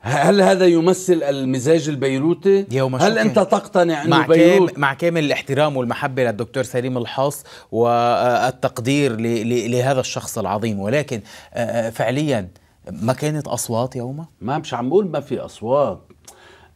هل هذا يمثل المزاج البيروتي؟ يوم هل انت تقتنع انه مع بيروت مع كامل الاحترام والمحبه للدكتور سليم الحاص والتقدير لهذا الشخص العظيم ولكن آه، آه، فعليا ما كانت اصوات يوما؟ ما مش عم بقول ما في اصوات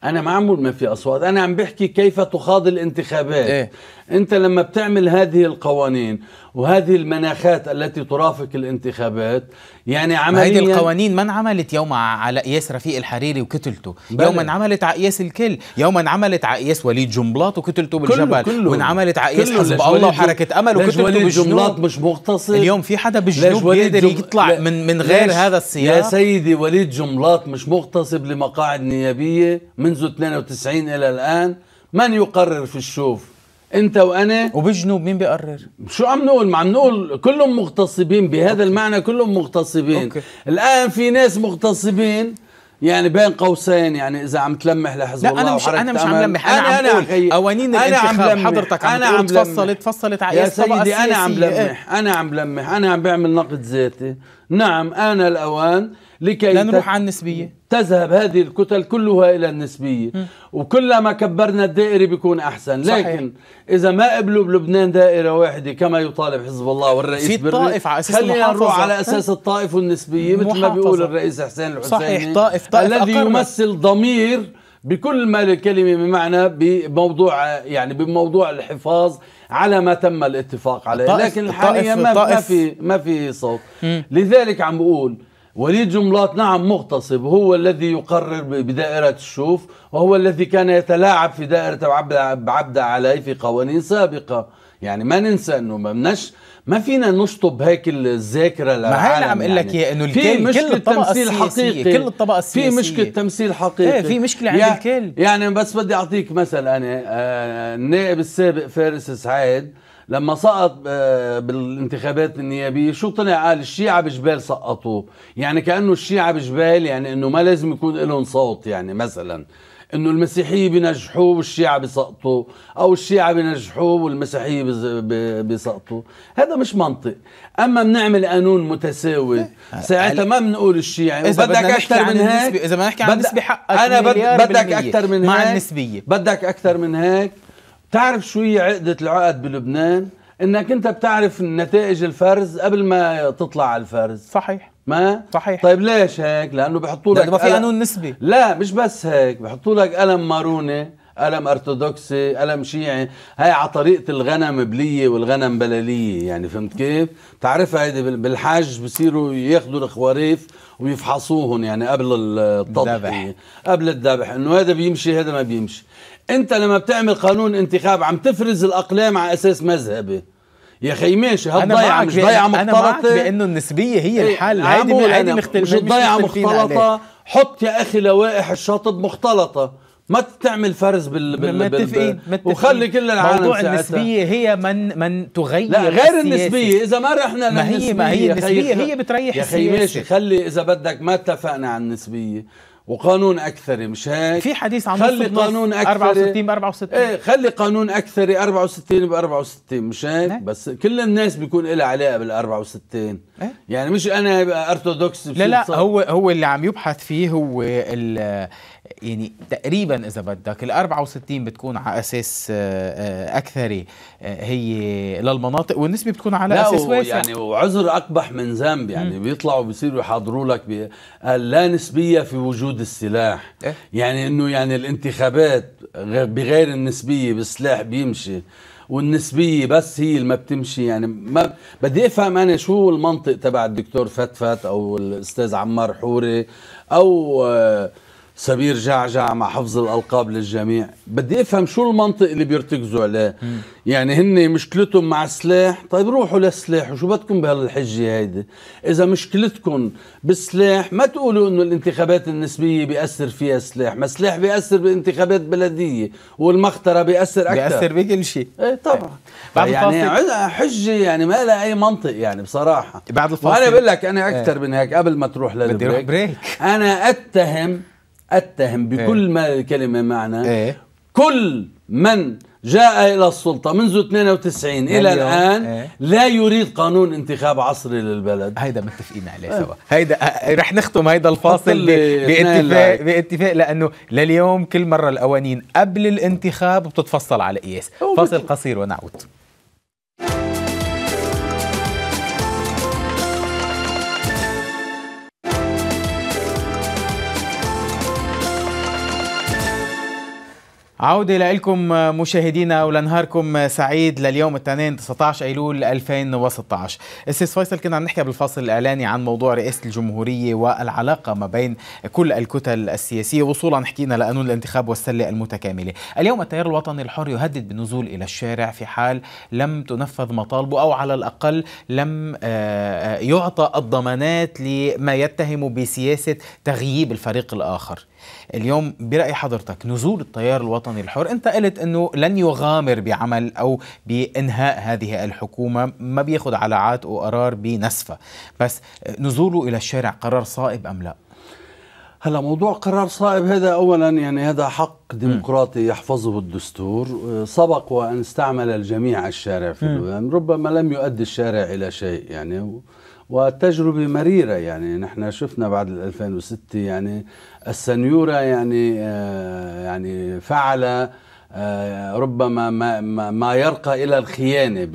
انا ما عم بقول ما في اصوات انا عم بحكي كيف تخاض الانتخابات إيه؟ انت لما بتعمل هذه القوانين وهذه المناخات التي ترافق الانتخابات يعني عمليا هذه القوانين ما انعملت يوم على قياس رفيق الحريري وكتلته يوم انعملت على قياس الكل يوم انعملت على قياس وليد جنبلاط وكتلته بالجبل كله وانعملت على قياس حزب الله وحركه امل وكتلته وليد جنبلاط مش مغتصب اليوم في حدا بالجنوب بيقدر يطلع من من غير هذا السياق يا سيدي وليد جنبلاط مش مغتصب لمقاعد نيابيه منذ 92 الى الان من يقرر في الشوف انت وانا وبالجنوب مين بيقرر؟ شو عم نقول؟ ما عم نقول كلهم مغتصبين بهذا أوكي. المعنى كلهم مغتصبين أوكي. الان في ناس مغتصبين يعني بين قوسين يعني اذا عم تلمح لحزب الله لا انا مش انا مش عم لمح انا, عم بقول قوانين الانتخاب عم حضرتك عم أنا عم تفصلت فصلت على يا سيدي انا عم لمح انا عم لمح انا عم بعمل نقد ذاتي نعم آن الأوان لكي لا نروح على النسبية تذهب هذه الكتل كلها إلى النسبية م. وكلما كبرنا الدائرة بيكون أحسن صحيح. لكن إذا ما قبلوا بلبنان دائرة واحدة كما يطالب حزب الله والرئيس في الطائف على أساس خلينا نروح على أساس الطائف والنسبية مثل ما بيقول الرئيس حسين الحسيني صحيح طائف طائف الذي أقرب. يمثل ضمير بكل ما للكلمة بمعنى بموضوع يعني بموضوع الحفاظ على ما تم الاتفاق عليه الطائف لكن حاليا ما, ما في ما في صوت لذلك عم بقول وليد جملات نعم مغتصب هو الذي يقرر بدائرة الشوف وهو الذي كان يتلاعب في دائرة عبد عبد علي في قوانين سابقة يعني ما ننسى انه ما بدناش ما فينا نشطب هيك الذاكره للعالم ما هي اللي عم اقول لك اياه يعني. انه الكل مشكلة كل الطبقه السياسيه كل الطبقه السياسيه في مشكله تمثيل حقيقي ايه في مشكله عند الكل يعني بس بدي اعطيك مثل انا آه النائب السابق فارس سعيد لما سقط آه، بالانتخابات النيابيه شو طلع قال الشيعه بجبال سقطوه يعني كانه الشيعه بجبال يعني انه ما لازم يكون لهم صوت يعني مثلا انه المسيحيه بينجحوه والشيعه بيسقطوا او الشيعه بينجحوه والمسيحيه بيسقطوا هذا مش منطق اما بنعمل قانون متساوي إيه. ساعتها ما بنقول الشيعه اذا بدك اكثر من هيك اذا بدنا نحكي عن النسبه حقك انا بدك اكثر من هيك مع النسبيه بدك اكثر من هيك بتعرف شو هي عقده العقد بلبنان انك انت بتعرف نتائج الفرز قبل ما تطلع على الفرز صحيح ما صحيح طيب ليش هيك؟ لانه بحطوا لك ما في قانون نسبي لا مش بس هيك بحطوا لك قلم ماروني قلم ارثوذكسي قلم شيعي هاي على طريقه الغنم بليه والغنم بلليه يعني فهمت كيف تعرفها هيدي بالحج بصيروا ياخذوا الخواريف ويفحصوهم يعني قبل الذبح قبل الذبح انه هذا بيمشي هذا ما بيمشي انت لما بتعمل قانون انتخاب عم تفرز الاقلام على اساس مذهبي يا اخي ماشي هالضيعة مش ضيعه مختلطه انا معك بانه النسبيه هي إيه، الحل هيدي هيدي مختلفه مش ضيعه مختلطه حط يا اخي لوائح الشاطب مختلطه ما تعمل فرز بال بال متفقين متفقين وخلي كل العالم موضوع ساعتها. النسبيه هي من من تغير لا غير النسبيه اذا ما رحنا ما هي ما هي النسبيه هي بتريح يا خي ماشي خلي اذا بدك ما اتفقنا على النسبيه وقانون اكثري مش هيك في حديث عن خلي قانون اكثر 64 ب 64 ايه خلي قانون اكثري 64 ب 64 مش هيك إيه؟ بس كل الناس بيكون لها علاقه بال 64 إيه؟ يعني مش انا ارثوذكس لا لا صار. هو هو اللي عم يبحث فيه هو يعني تقريبا اذا بدك ال 64 بتكون على اساس آه، آه، اكثري آه، هي للمناطق والنسبه بتكون على لا اساس واسع يعني وعذر اقبح من ذنب يعني بيطلعوا بيصيروا يحضروا لك لا نسبيه في وجود السلاح إيه؟ يعني انه يعني الانتخابات بغير النسبيه بالسلاح بيمشي والنسبيه بس هي اللي ما بتمشي يعني ما بدي افهم انا شو المنطق تبع الدكتور فتفت او الاستاذ عمار حوري او آه سمير جعجع مع حفظ الالقاب للجميع بدي افهم شو المنطق اللي بيرتكزوا عليه يعني هن مشكلتهم مع السلاح طيب روحوا للسلاح وشو بدكم بهالحجه هيدي اذا مشكلتكم بالسلاح ما تقولوا انه الانتخابات النسبيه بياثر فيها السلاح ما السلاح بياثر بانتخابات بلديه والمخترة بياثر اكثر بياثر بكل شيء ايه طبعا بعد يعني حجه يعني ما لها اي منطق يعني بصراحه بعد الفاصل وانا بقول لك انا اكثر إيه. من هيك قبل ما تروح للبريك بدي اروح بريك انا اتهم أتهم بكل إيه. ما الكلمة معنى إيه؟ كل من جاء إلى السلطة منذ 92 إلى أيوه. الآن إيه. لا يريد قانون انتخاب عصري للبلد هيدا متفقين عليه إيه. سوا هيدا آه، رح نختم هيدا الفاصل باتفاق باتفاق لأنه لليوم كل مرة القوانين قبل الانتخاب بتتفصل على قياس فاصل قصير ونعود عودة لكم مشاهدينا ولنهاركم سعيد لليوم الاثنين 19 ايلول 2016 استاذ فيصل كنا عم نحكي بالفاصل الاعلاني عن موضوع رئاسه الجمهوريه والعلاقه ما بين كل الكتل السياسيه وصولا حكينا لقانون الانتخاب والسله المتكامله اليوم التيار الوطني الحر يهدد بالنزول الى الشارع في حال لم تنفذ مطالبه او على الاقل لم آه، آه، يعطى الضمانات لما يتهم بسياسه تغييب الفريق الاخر اليوم برأي حضرتك نزول التيار الوطني الحر أنت قلت أنه لن يغامر بعمل أو بإنهاء هذه الحكومة ما بياخد على عاتقه قرار بنسفة بس نزوله إلى الشارع قرار صائب أم لا؟ هلا موضوع قرار صائب هذا اولا يعني هذا حق ديمقراطي يحفظه الدستور سبق وان استعمل الجميع الشارع في الوطن ربما لم يؤدي الشارع الى شيء يعني وتجربة مريرة يعني نحن شفنا بعد 2006 يعني السنيورة يعني آه، يعني فعل آه، ربما ما, ما يرقى الى الخيانه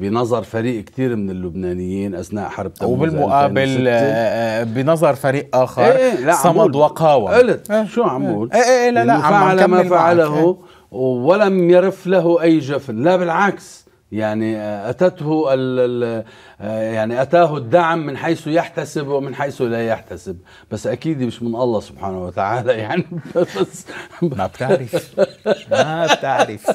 بنظر فريق كثير من اللبنانيين اثناء حرب تموز وبالمقابل آه، بنظر فريق اخر ايه ايه صمد وقاوم قلت ايه شو عم بقول؟ ايه ايه لا لا عم فعل ما فعله إيه. ولم يرف له اي جفن لا بالعكس يعني آه، اتته الـ آه، يعني اتاه الدعم من حيث يحتسب ومن حيث لا يحتسب بس اكيد مش من الله سبحانه وتعالى <laughs> يعني بس ما بتعرف ما بتعرف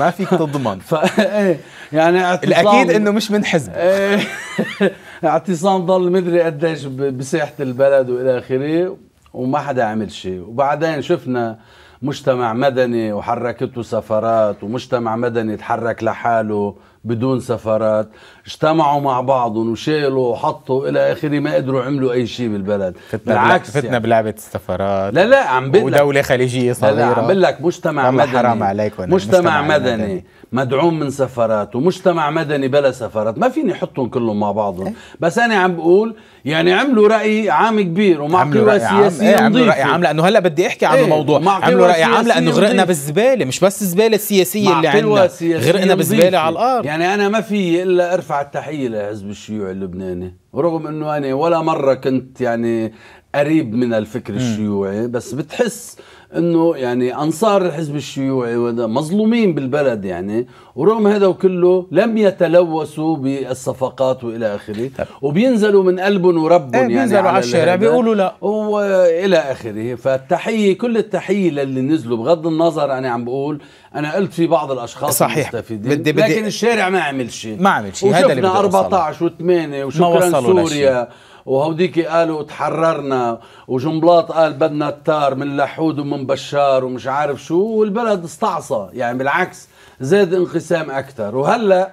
ما فيك تضمن ف... إيه، يعني الاكيد انه مش من حزب إيه. <laughs> اعتصام ضل مدري قديش بساحه البلد والى اخره وما حدا عمل شيء وبعدين شفنا مجتمع مدني وحركته سفارات ومجتمع مدني تحرك لحاله بدون سفارات اجتمعوا مع بعضهم وشالوا وحطوا الى اخره ما قدروا عملوا اي شيء بالبلد فتنا بالعكس فتنا يعني. بلعبه السفارات لا لا عم لك ودوله خليجيه صغيره لا لا عم بقول لك مجتمع مدني حرام عليكم مجتمع, مجتمع مدني, مدني. مدعوم من سفرات ومجتمع مدني بلا سفرات ما فيني احطهم كلهم مع بعضهم بس انا عم بقول يعني عملوا راي عام كبير ومع قوى سياسيه عم. ايه عملوا راي عام لانه هلا بدي احكي عن ايه الموضوع عملوا راي عام لانه غرقنا بالزباله مش بس الزباله السياسيه اللي عندنا غرقنا بالزباله على الارض يعني انا ما في الا ارفع التحيه لحزب الشيوعي اللبناني ورغم انه انا ولا مره كنت يعني قريب من الفكر الشيوعي بس بتحس انه يعني انصار الحزب الشيوعي مظلومين بالبلد يعني ورغم هذا وكله لم يتلوثوا بالصفقات والى اخره طيب. وبينزلوا من قلب ورب ايه يعني بينزلوا على الشارع بيقولوا لا والى اخره فالتحيه كل التحيه للي نزلوا بغض النظر انا عم بقول انا قلت في بعض الاشخاص صحيح. المستفيدين بدي بدي لكن الشارع ما عمل شيء ما عمل شيء هذا اللي 14 و8 وشكرا سوريا وهوديك قالوا تحررنا وجنبلاط قال بدنا التار من لحود ومن اليوم بشار ومش عارف شو والبلد استعصى يعني بالعكس زاد انقسام أكثر وهلأ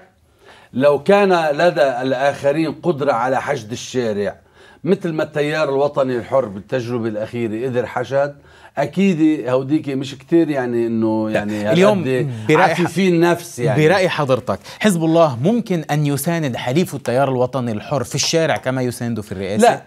لو كان لدى الآخرين قدرة على حشد الشارع مثل ما التيار الوطني الحر بالتجربة الأخيرة قدر حشد أكيد هوديك مش كتير يعني إنه يعني اليوم برأي في النفس يعني برأي حضرتك حزب الله ممكن أن يساند حليف التيار الوطني الحر في الشارع كما يسانده في الرئاسة؟ لا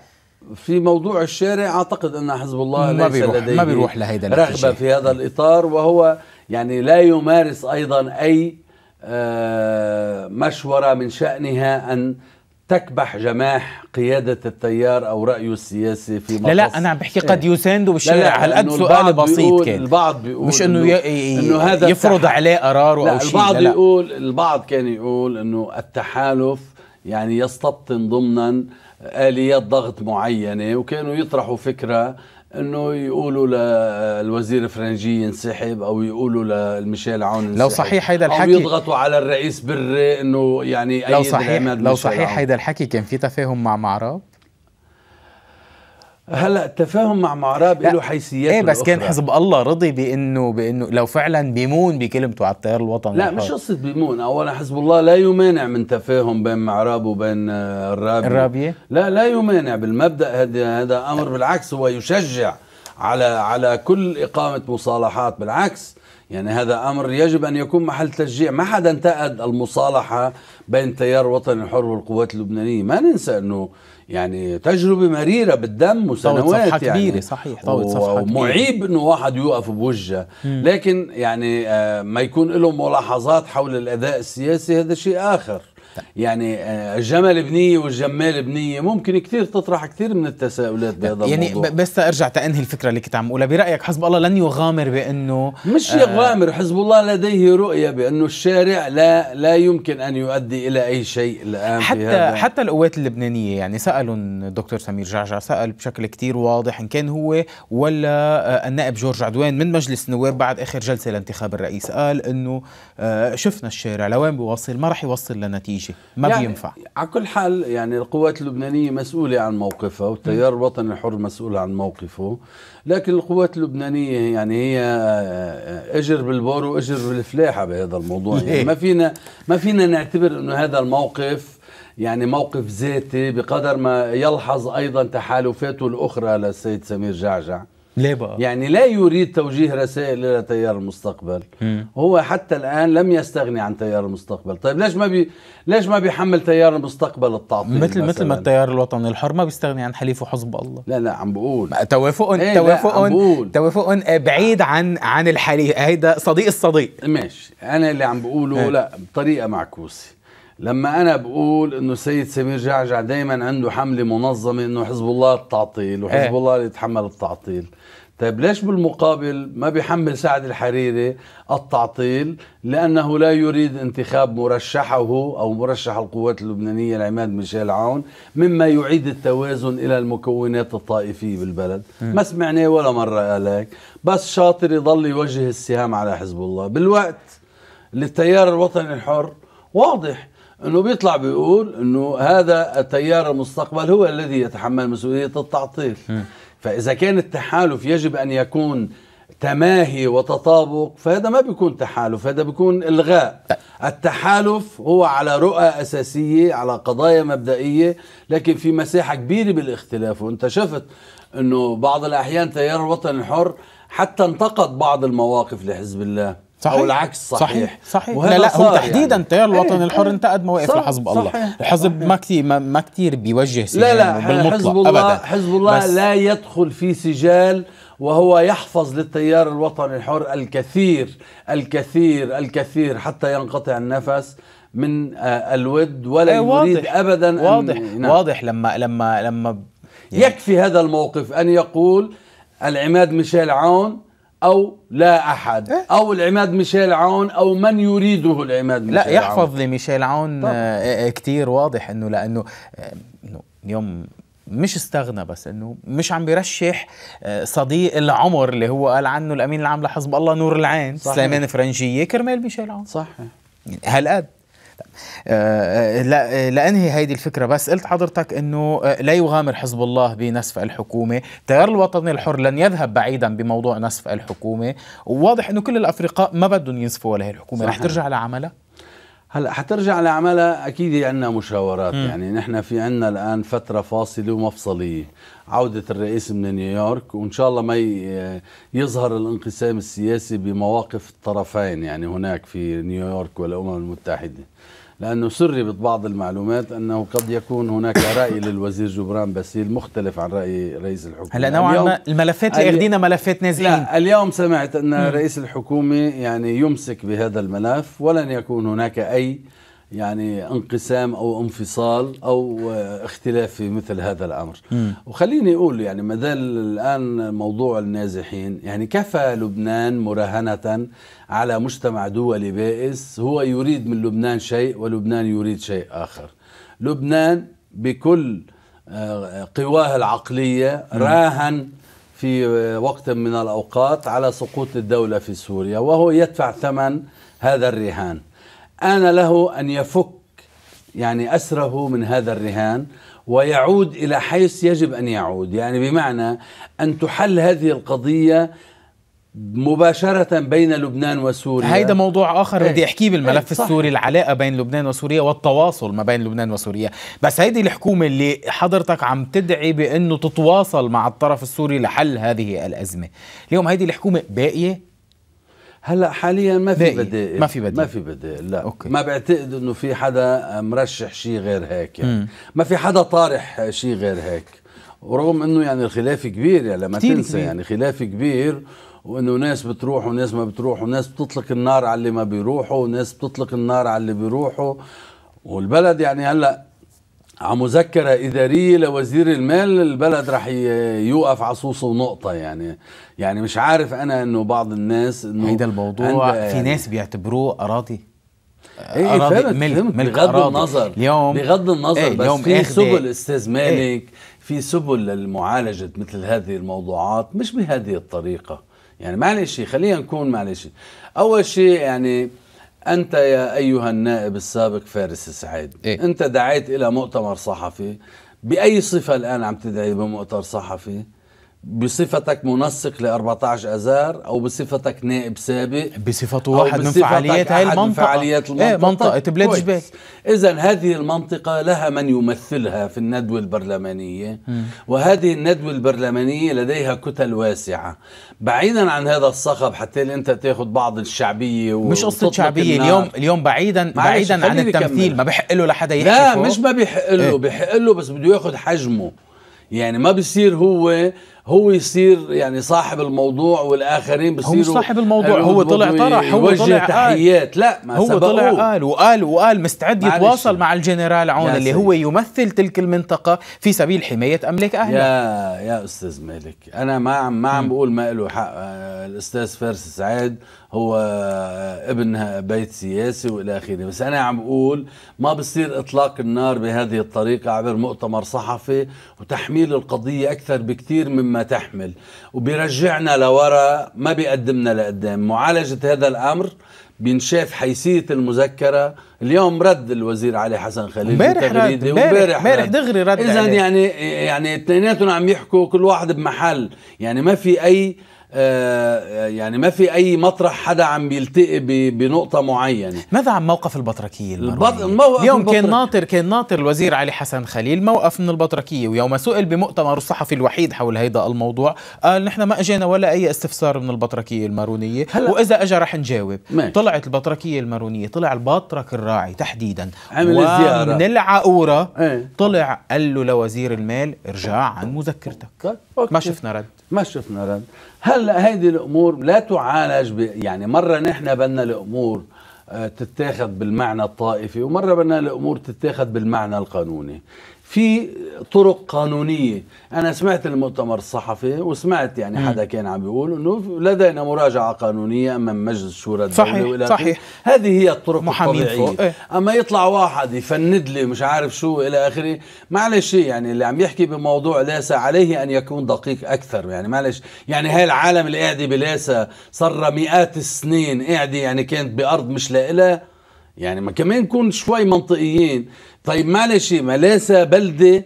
في موضوع الشارع اعتقد ان حزب الله ما ليس بيروح لديه ما بيروح لهيدا رغبه في هذا الاطار وهو يعني لا يمارس ايضا اي آه، مشوره من شانها ان تكبح جماح قيادة التيار أو رأيه السياسي في مقص لا لا أنا عم بحكي إيه. قد يساندوا بالشارع هالقد سؤال بسيط كان البعض بيقول مش إنه إنه هذا يفرض عليه قراره أو شيء البعض لا يقول البعض كان يقول إنه التحالف يعني يستبطن ضمنا اليات ضغط معينه وكانوا يطرحوا فكره انه يقولوا للوزير الفرنجي ينسحب او يقولوا للميشيل عون ينسحب لو صحيح هيدا الحكي او يضغطوا على الرئيس بري انه يعني لو صحيح لو صحيح هيدا الحكي كان في تفاهم مع معرب هلا التفاهم مع معراب له حيثيات ايه بس كان حزب الله رضي بانه بانه لو فعلا بيمون بكلمته على التيار الوطني لا مش قصه بيمون اولا حزب الله لا يمانع من تفاهم بين معراب وبين آه، الرابي الرابيه لا لا يمانع بالمبدا هذا هذا امر بالعكس هو يشجع على على كل اقامه مصالحات بالعكس يعني هذا امر يجب ان يكون محل تشجيع، ما حدا انتقد المصالحه بين تيار وطني الحر والقوات اللبنانيه، ما ننسى انه يعني تجربه مريره بالدم وسنوات صفحة يعني كبيره صحيح طوت صفحه كبيره ومعيب انه واحد يوقف بوجهه لكن يعني آه، ما يكون له ملاحظات حول الاداء السياسي هذا شيء اخر يعني الجمل آه، بنيه والجمال بنيه ممكن كثير تطرح كثير من التساؤلات بهذا يعني الموضوع بس ارجع تنهي الفكره اللي كنت عم اقولها برايك حزب الله لن يغامر بانه مش آه، يغامر حزب الله لديه رؤيه بانه الشارع لا لا يمكن ان يؤدي الى اي شيء الان حتى هذا. حتى القوات اللبنانيه يعني سالوا الدكتور سمير جعجع سال بشكل كثير واضح ان كان هو ولا آه، النائب جورج عدوان من مجلس النواب بعد اخر جلسه لانتخاب الرئيس قال انه شفنا الشارع لوين بيوصل ما راح يوصل لنتيجه شيء ما يعني بينفع على كل حال يعني القوات اللبنانية مسؤولة عن موقفها والتيار الوطني الحر مسؤول عن موقفه لكن القوات اللبنانية يعني هي آه، اجر بالبور واجر بالفلاحة بهذا الموضوع يعني إيه. ما فينا ما فينا نعتبر انه هذا الموقف يعني موقف ذاتي بقدر ما يلحظ ايضا تحالفاته الاخرى للسيد سمير جعجع ليه بقى؟ يعني لا يريد توجيه رسائل الى تيار المستقبل مم. هو حتى الان لم يستغني عن تيار المستقبل طيب ليش ما بي... ليش ما بيحمل تيار المستقبل التعطيل مثل مثلا؟ مثل ما التيار الوطني الحر ما بيستغني عن حليفه حزب الله لا لا عم بقول توافق ايه توافق توافق بعيد عن عن الحليف هيدا صديق الصديق ماشي انا اللي عم بقوله اه. لا بطريقه معكوسه لما انا بقول انه السيد سمير جعجع دائما عنده حمله منظمه انه حزب الله التعطيل وحزب اه. الله اللي يتحمل التعطيل طيب ليش بالمقابل ما بيحمل سعد الحريري التعطيل لأنه لا يريد انتخاب مرشحه أو مرشح القوات اللبنانية العماد ميشيل عون مما يعيد التوازن إلى المكونات الطائفية بالبلد م. ما سمعناه ولا مرة قال هيك بس شاطر يضل يوجه السهام على حزب الله بالوقت للتيار الوطني الحر واضح انه بيطلع بيقول انه هذا التيار المستقبل هو الذي يتحمل مسؤوليه التعطيل م. فإذا كان التحالف يجب أن يكون تماهي وتطابق فهذا ما بيكون تحالف هذا بيكون إلغاء التحالف هو على رؤى أساسية على قضايا مبدئية لكن في مساحة كبيرة بالاختلاف وانت شفت أنه بعض الأحيان تيار الوطن الحر حتى انتقد بعض المواقف لحزب الله صحيح. او العكس صحيح صحيح, صحيح. لا لا هو تحديدا يعني. تيار الوطني إيه، الحر انتقد مواقف لحزب الله صحيح. الحزب ما كثير ما, ما كثير بيوجه سجال لا لا بالمطلق حزب الله ابدا حزب الله لا يدخل في سجال وهو يحفظ للتيار الوطني الحر الكثير الكثير الكثير حتى ينقطع النفس من آه، الود ولا إيه، يريد واضح. ابدا واضح أن نعم. واضح لما لما لما يعني يكفي هذا الموقف ان يقول العماد ميشيل عون او لا احد إيه؟ او العماد ميشيل عون او من يريده العماد ميشيل عون لا يحفظ لميشيل عون آه،, آه كتير واضح انه لانه آه، انه اليوم مش استغنى بس انه مش عم بيرشح آه، صديق العمر اللي هو قال عنه الامين العام لحزب الله نور العين صحيح. سليمان فرنجيه كرمال ميشيل عون صح هالقد واحده آه، آه، لانهي هيدي الفكره بس قلت حضرتك انه آه، لا يغامر حزب الله بنسف الحكومه التيار الوطني الحر لن يذهب بعيدا بموضوع نسف الحكومه وواضح انه كل الافرقاء ما بدهم ينسفوا لهي الحكومه رح ترجع لعملها هلا حترجع لعملها اكيد عندنا مشاورات م. يعني نحن في عندنا الان فتره فاصله ومفصليه عودة الرئيس من نيويورك وإن شاء الله ما يظهر الانقسام السياسي بمواقف الطرفين يعني هناك في نيويورك والأمم المتحدة لأنه سربت بعض المعلومات أنه قد يكون هناك <coughs> رأي للوزير جبران باسيل مختلف عن رأي رئيس الحكومة هلا نوعا ما الملفات اللي أخدينا ملفات نازلين لا اليوم سمعت أن رئيس الحكومة يعني يمسك بهذا الملف ولن يكون هناك أي يعني انقسام او انفصال او آه، اختلاف في مثل هذا الامر م. وخليني اقول يعني ما الان موضوع النازحين يعني كفى لبنان مراهنه على مجتمع دولي بائس هو يريد من لبنان شيء ولبنان يريد شيء اخر لبنان بكل آه، قواه العقليه راهن في آه، وقت من الاوقات على سقوط الدوله في سوريا وهو يدفع ثمن هذا الرهان آن له أن يفك يعني أسره من هذا الرهان ويعود إلى حيث يجب أن يعود يعني بمعنى أن تحل هذه القضية مباشرة بين لبنان وسوريا هيدا موضوع آخر بدي إيه. أحكيه بالملف إيه، صح. السوري العلاقة بين لبنان وسوريا والتواصل ما بين لبنان وسوريا بس هيدي الحكومة اللي حضرتك عم تدعي بأنه تتواصل مع الطرف السوري لحل هذه الأزمة اليوم هيدي الحكومة باقية هلا حاليا ما في بدائل ما في بدائل ما في بدائل لا أوكي. ما بعتقد انه في حدا مرشح شيء غير هيك يعني ما في حدا طارح شيء غير هيك ورغم انه يعني الخلاف كبير يعني ما تنسى كبير. يعني خلاف كبير وانه ناس بتروح وناس ما بتروح وناس بتطلق النار على اللي ما بيروحوا وناس بتطلق النار على اللي بيروحوا والبلد يعني هلا على مذكرة إدارية لوزير المال البلد رح يوقف عصوصه ونقطة يعني يعني مش عارف أنا إنه بعض الناس إنه هيدا الموضوع في يعني ناس بيعتبروه أراضي ايه أراضي ملك ملك بغض أراضي. النظر اليوم بغض النظر ايه بس اليوم في سبل استاذ مالك ايه في سبل لمعالجة مثل هذه الموضوعات مش بهذه الطريقة يعني معلش خلينا نكون معلش أول شيء يعني أنت يا أيها النائب السابق فارس السعيد إيه؟ أنت دعيت إلى مؤتمر صحفي بأي صفة الآن عم تدعي بمؤتمر صحفي بصفتك منسق ل 14 اذار او بصفتك نائب سابق بصفته واحد من فعاليات هاي المنطقه من فعاليات إيه، المنطقه إيه منطقه بلاد جبال اذا هذه المنطقه لها من يمثلها في الندوه البرلمانيه وهذه الندوه البرلمانيه لديها كتل واسعه بعيدا عن هذا الصخب حتى انت تاخذ بعض الشعبيه مش قصه شعبيه النار. اليوم اليوم بعيدا بعيدا عن التمثيل كمل. ما بحق له لحدا يحكي لا مش ما بحق له إيه؟ بحق له بس بده ياخذ حجمه يعني ما بصير هو هو يصير يعني صاحب الموضوع والاخرين بيصيروا هو صاحب الموضوع هو طلع طرح هو طلع تحيات لا ما هو طلع قال وقال وقال مستعد يتواصل مع الجنرال عون اللي هو يمثل تلك المنطقه في سبيل حمايه املاك اهلها يا يا استاذ مالك انا ما عم ما عم بقول ما له حق آه، الاستاذ فارس سعاد هو ابنها بيت سياسي والى اخره بس انا عم بقول ما بصير اطلاق النار بهذه الطريقه عبر مؤتمر صحفي وتحميل القضيه اكثر بكثير مما تحمل وبيرجعنا لورا ما بيقدمنا لقدام معالجه هذا الامر بينشاف حيثيه المذكره اليوم رد الوزير علي حسن خليل امبارح رد امبارح دغري رد اذا يعني يعني اثنيناتهم عم يحكوا كل واحد بمحل يعني ما في اي آه، يعني ما في اي مطرح حدا عم بيلتقي بنقطه معينه ماذا عن موقف البطركيه البط... يوم البطرك... كان ناطر كان ناطر الوزير علي حسن خليل موقف من البطركيه ويوم سئل بمؤتمر الصحفي الوحيد حول هيدا الموضوع قال نحن ما اجانا ولا اي استفسار من البطركيه المارونيه هلا. واذا اجى رح نجاوب ماشي. طلعت البطركيه المارونيه طلع البطرك الراعي تحديدا عمل زياره من العقوره ايه؟ طلع قال له لوزير المال ارجع عن مذكرتك ما شفنا رد ما شفنا رد هلا هيدي الامور لا تعالج يعني مره نحن بدنا الامور آه، تتاخذ بالمعنى الطائفي ومره بدنا الامور تتاخذ بالمعنى القانوني في طرق قانونيه انا سمعت المؤتمر الصحفي وسمعت يعني حدا كان عم بيقول انه لدينا مراجعه قانونيه امام مجلس شورى الدوله صحيح صحيح هذه هي الطرق الطبيعيه فوق. إيه؟ اما يطلع واحد يفند لي مش عارف شو الى اخره معلش يعني اللي عم يحكي بموضوع لاسا عليه ان يكون دقيق اكثر يعني معلش يعني هاي العالم اللي قاعده بلاسا صار مئات السنين قاعده يعني كانت بارض مش لها يعني ما كمان نكون شوي منطقيين طيب معلش ليس بلده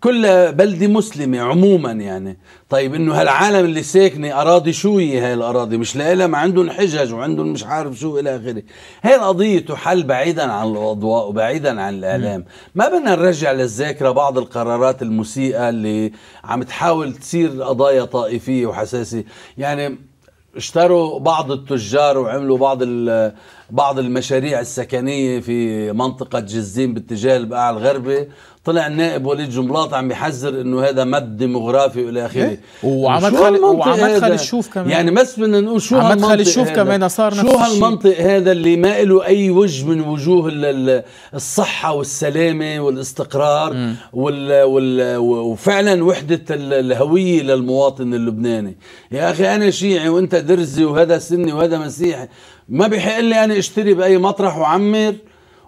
كلها بلدة مسلمة عموما يعني طيب انه هالعالم اللي ساكنة اراضي شو هي هاي الاراضي مش لها ما عندهم حجج وعندهم مش عارف شو الى اخره هاي القضية تحل بعيدا عن الاضواء وبعيدا عن الاعلام ما بدنا نرجع للذاكرة بعض القرارات المسيئة اللي عم تحاول تصير قضايا طائفية وحساسية يعني اشتروا بعض التجار وعملوا بعض بعض المشاريع السكنيه في منطقه جزين باتجاه البقاع الغربي طلع النائب وليد جملاط عم بيحذر انه هذا مد ديموغرافي والى اخره وعم ادخل وعم ادخل الشوف كمان يعني بس بدنا نقول شو عم ادخل الشوف كمان صار نفس شو هالمنطق هذا اللي ما له اي وجه من وجوه الصحه والسلامه والاستقرار وال وال وفعلا وحده الهويه للمواطن اللبناني يا اخي انا شيعي وانت درزي وهذا سني وهذا مسيحي ما بيحق لي انا اشتري باي مطرح وعمر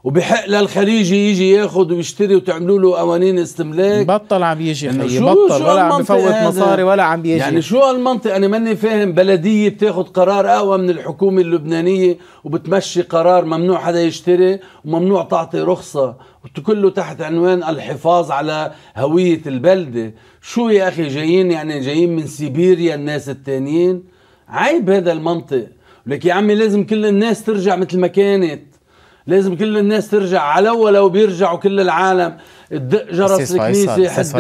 وبحق للخليجي يجي ياخذ ويشتري وتعملوا له قوانين استملاك بطل عم يجي يعني بطل شو ولا عم بفوت مصاري ولا عم بيجي يعني شو هالمنطق انا ماني فاهم بلديه بتاخذ قرار اقوى من الحكومه اللبنانيه وبتمشي قرار ممنوع حدا يشتري وممنوع تعطي رخصه كله تحت عنوان الحفاظ على هويه البلده شو يا اخي جايين يعني جايين من سيبيريا الناس التانيين عيب هذا المنطق لك يا عمي لازم كل الناس ترجع مثل ما كانت لازم كل الناس ترجع على ولو بيرجعوا كل العالم دق جرس الكنيسه حد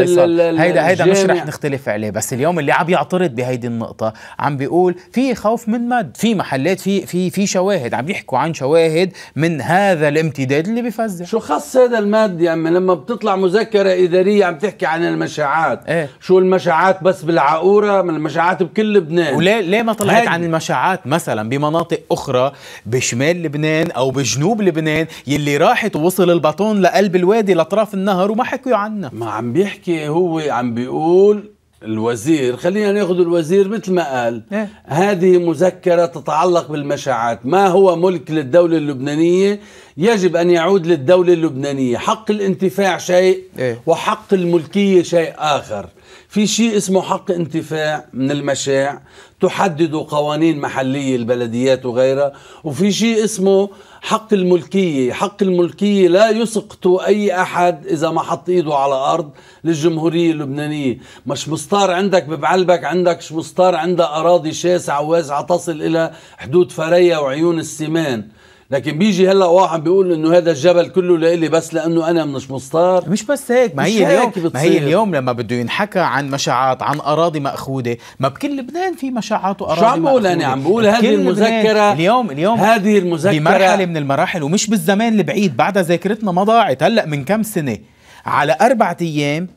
هيدا هيدا مش رح نختلف عليه بس اليوم اللي عم يعترض بهيدي النقطه عم بيقول في خوف من مد في محلات في في في شواهد عم يحكوا عن شواهد من هذا الامتداد اللي بفزع شو خص هذا المد يا عمي لما بتطلع مذكره اداريه عم تحكي عن المشاعات ايه؟ شو المشاعات بس بالعقوره من المشاعات بكل لبنان وليه ليه ما طلعت عن المشاعات مثلا بمناطق اخرى بشمال لبنان او بجنوب لبنان يلي راحت ووصل الباطون لقلب الوادي لاطراف النهر نهار وما حكوا عنا ما عم بيحكي هو عم بيقول الوزير خلينا ناخذ الوزير مثل ما قال إيه؟ هذه مذكره تتعلق بالمشاعات ما هو ملك للدوله اللبنانيه يجب ان يعود للدوله اللبنانيه حق الانتفاع شيء إيه؟ وحق الملكيه شيء اخر في شيء اسمه حق انتفاع من المشاع تحدد قوانين محليه البلديات وغيرها وفي شيء اسمه حق الملكية حق الملكية لا يسقط أي أحد إذا ما حط إيده على أرض للجمهورية اللبنانية مش مستار عندك ببعلبك عندك مش مستار عندها أراضي شاسعة وواسعة تصل إلى حدود فريا وعيون السمان لكن بيجي هلا واحد بيقول انه هذا الجبل كله لإلي بس لانه انا مش مستار مش بس هيك ما هي اليوم ما هي اليوم لما بده ينحكى عن مشاعات عن اراضي مأخوذه ما بكل لبنان في مشاعات واراضي شو عم بقول انا عم بقول هذه المذكره اليوم اليوم هذه المذكره بمرحله من المراحل ومش بالزمان البعيد بعدها ذاكرتنا ما ضاعت هلا من كم سنه على أربعة ايام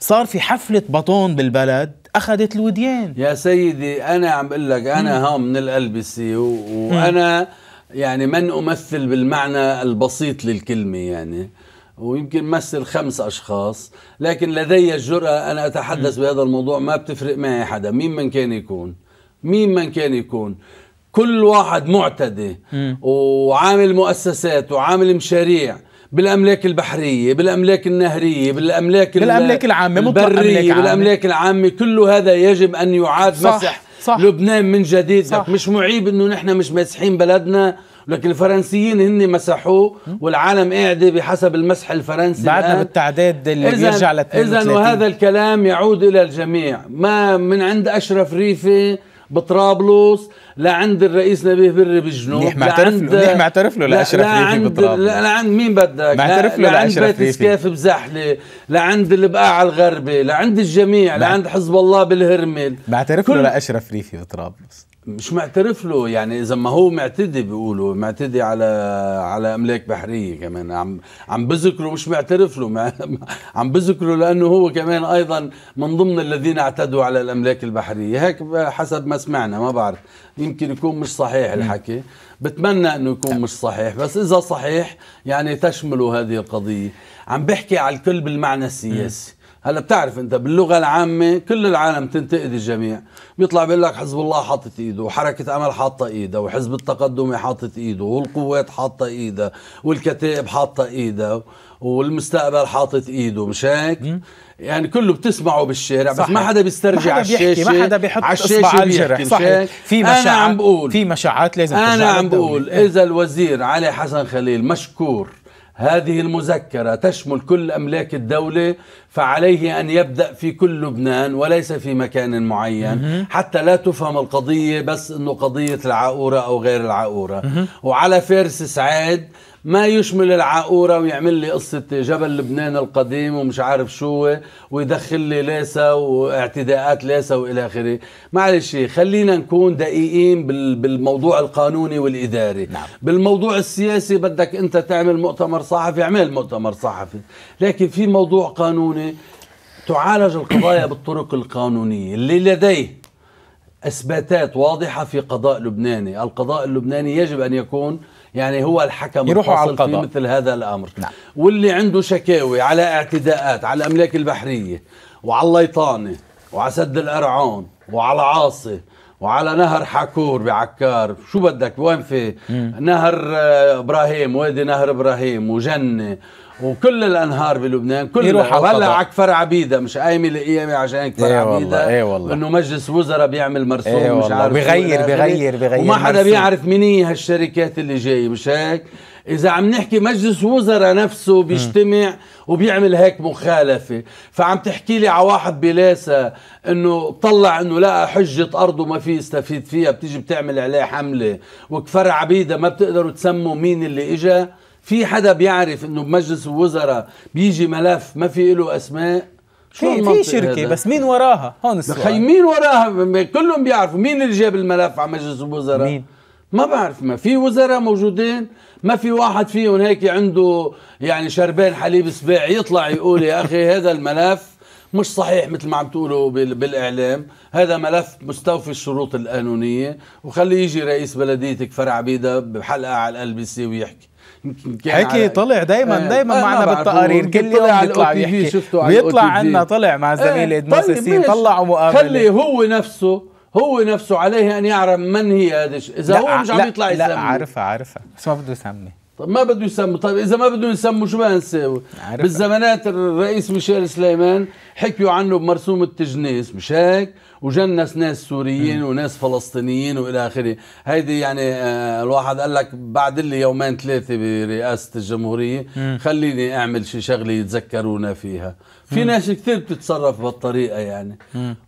صار في حفله بطون بالبلد اخذت الوديان يا سيدي انا عم بقول لك انا هون من الالبسه وانا يعني من أمثل بالمعنى البسيط للكلمة يعني ويمكن مثل خمس أشخاص لكن لدي الجرأة أن أتحدث بهذا الموضوع ما بتفرق معي حدا مين من كان يكون مين من كان يكون كل واحد معتدي وعامل مؤسسات وعامل مشاريع بالاملاك البحريه بالاملاك النهريه بالاملاك بالاملاك العامه البريه بالاملاك العامه كل هذا يجب ان يعاد صح. مسح صح. لبنان من جديد صح. مش معيب انه نحن مش ماسحين بلدنا لكن الفرنسيين هن مسحوه والعالم قاعده بحسب المسح الفرنسي بعدنا بالتعداد اللي إذن بيرجع إذن اذا وهذا الكلام يعود الى الجميع ما من عند اشرف ريفي بطرابلس لعند الرئيس نبيه بري بالجنوب منيح معترف له منيح معترف له لاشرف ريفي بطرابلس لعند مين بدك معترف له لاشرف ريفي بيت سكاف بزحله لعند البقاع الغربي لعند الجميع لعند حزب الله بالهرمل معترف له لاشرف ريفي بطرابلس مش معترف له يعني اذا ما هو معتدي بيقولوا معتدي على على املاك بحريه كمان عم عم بذكره مش معترف له <laughs> عم بذكره لانه هو كمان ايضا من ضمن الذين اعتدوا على الاملاك البحريه هيك حسب ما سمعنا ما بعرف يمكن يكون مش صحيح الحكي بتمنى انه يكون أه. مش صحيح بس اذا صحيح يعني تشمله هذه القضيه عم بحكي على الكل بالمعنى السياسي هلا بتعرف انت باللغه العامه كل العالم تنتقد الجميع بيطلع بيقول لك حزب الله حاطط ايده وحركه امل حاطه ايدها وحزب التقدم حاطط ايده والقوات حاطه ايدها والكتائب حاطه ايدها والمستقبل حاطط ايده مش هيك يعني كله بتسمعه بالشارع صحيح. بس ما حدا بيسترجع ما حدا بيحكي. الشاشه ما حدا بيحط على الشاشه على الجرح صحيح في مشاعات انا عم بقول في مشاعات لازم انا عم بقول اذا الوزير علي حسن خليل مشكور هذه المذكرة تشمل كل أملاك الدولة فعليه أن يبدأ في كل لبنان وليس في مكان معين حتى لا تفهم القضية بس أنه قضية العقورة أو غير العقورة وعلى فارس سعيد ما يشمل العقورة ويعمل لي قصة جبل لبنان القديم ومش عارف شو ويدخل لي ليسا واعتداءات ليسا وإلى آخره معلش خلينا نكون دقيقين بالموضوع القانوني والإداري نعم. بالموضوع السياسي بدك أنت تعمل مؤتمر صحفي اعمل مؤتمر صحفي لكن في موضوع قانوني تعالج القضايا بالطرق القانونية اللي لديه اثباتات واضحه في قضاء لبناني، القضاء اللبناني يجب ان يكون يعني هو الحكم يروحوا على القضاء في مثل هذا الامر نعم. واللي عنده شكاوي على اعتداءات على الاملاك البحريه وعلى الليطانه وعلى سد القرعون وعلى عاصي وعلى نهر حكور بعكار شو بدك وين في مم. نهر آه، ابراهيم وادي نهر ابراهيم وجنه وكل الانهار بلبنان كل يروح على فرع عبيده مش قايمه القيامه عشان فرع ايه عبيده ايه والله انه مجلس وزراء بيعمل مرسوم ايه مش عارف بغير بغير بغير وما حدا بيعرف مين هي هالشركات اللي جايه مش هيك اذا عم نحكي مجلس وزراء نفسه بيجتمع وبيعمل هيك مخالفه فعم تحكي لي على واحد بلاسه انه طلع انه لقى حجه ارضه ما في يستفيد فيها بتيجي بتعمل عليه حمله وكفر عبيده ما بتقدروا تسموا مين اللي اجا في حدا بيعرف انه بمجلس الوزراء بيجي ملف ما في له اسماء شو في في شركه هذا؟ بس مين وراها هون السؤال خي مين وراها كلهم بيعرفوا مين اللي جاب الملف على مجلس الوزراء مين ما بعرف ما في وزراء موجودين ما في واحد فيهم هيك عنده يعني شربين حليب سباع يطلع يقول يا اخي هذا الملف مش صحيح مثل ما عم تقولوا بالاعلام هذا ملف مستوفي الشروط القانونيه وخليه يجي رئيس بلديتك فرع عبيده بحلقه على ال بي سي ويحكي حكي طلع دايما إيه. دايما آه، معنا بالتقارير كل يوم يطلع يحكي ويطلع عنا طلع مع إيه، زميلي طيب، ادناس السين طلعوا مقابله خلي هو نفسه هو نفسه عليه ان يعرف من هي هذا اذا هو مش عم يطلع يسمي لا عارفه عارفه بس ما بده يسمي طيب ما بده يسمي طيب اذا ما بده يسموا شو بدنا نساوي بالزمانات الرئيس ميشيل سليمان حكيوا عنه بمرسوم التجنيس مش هيك وجنس ناس سوريين وناس فلسطينيين والى اخره هيدي يعني آه، الواحد قال لك بعد لي يومين ثلاثه برئاسه الجمهوريه خليني اعمل شي شغله يتذكرونا فيها في ناس كثير بتتصرف بهالطريقه يعني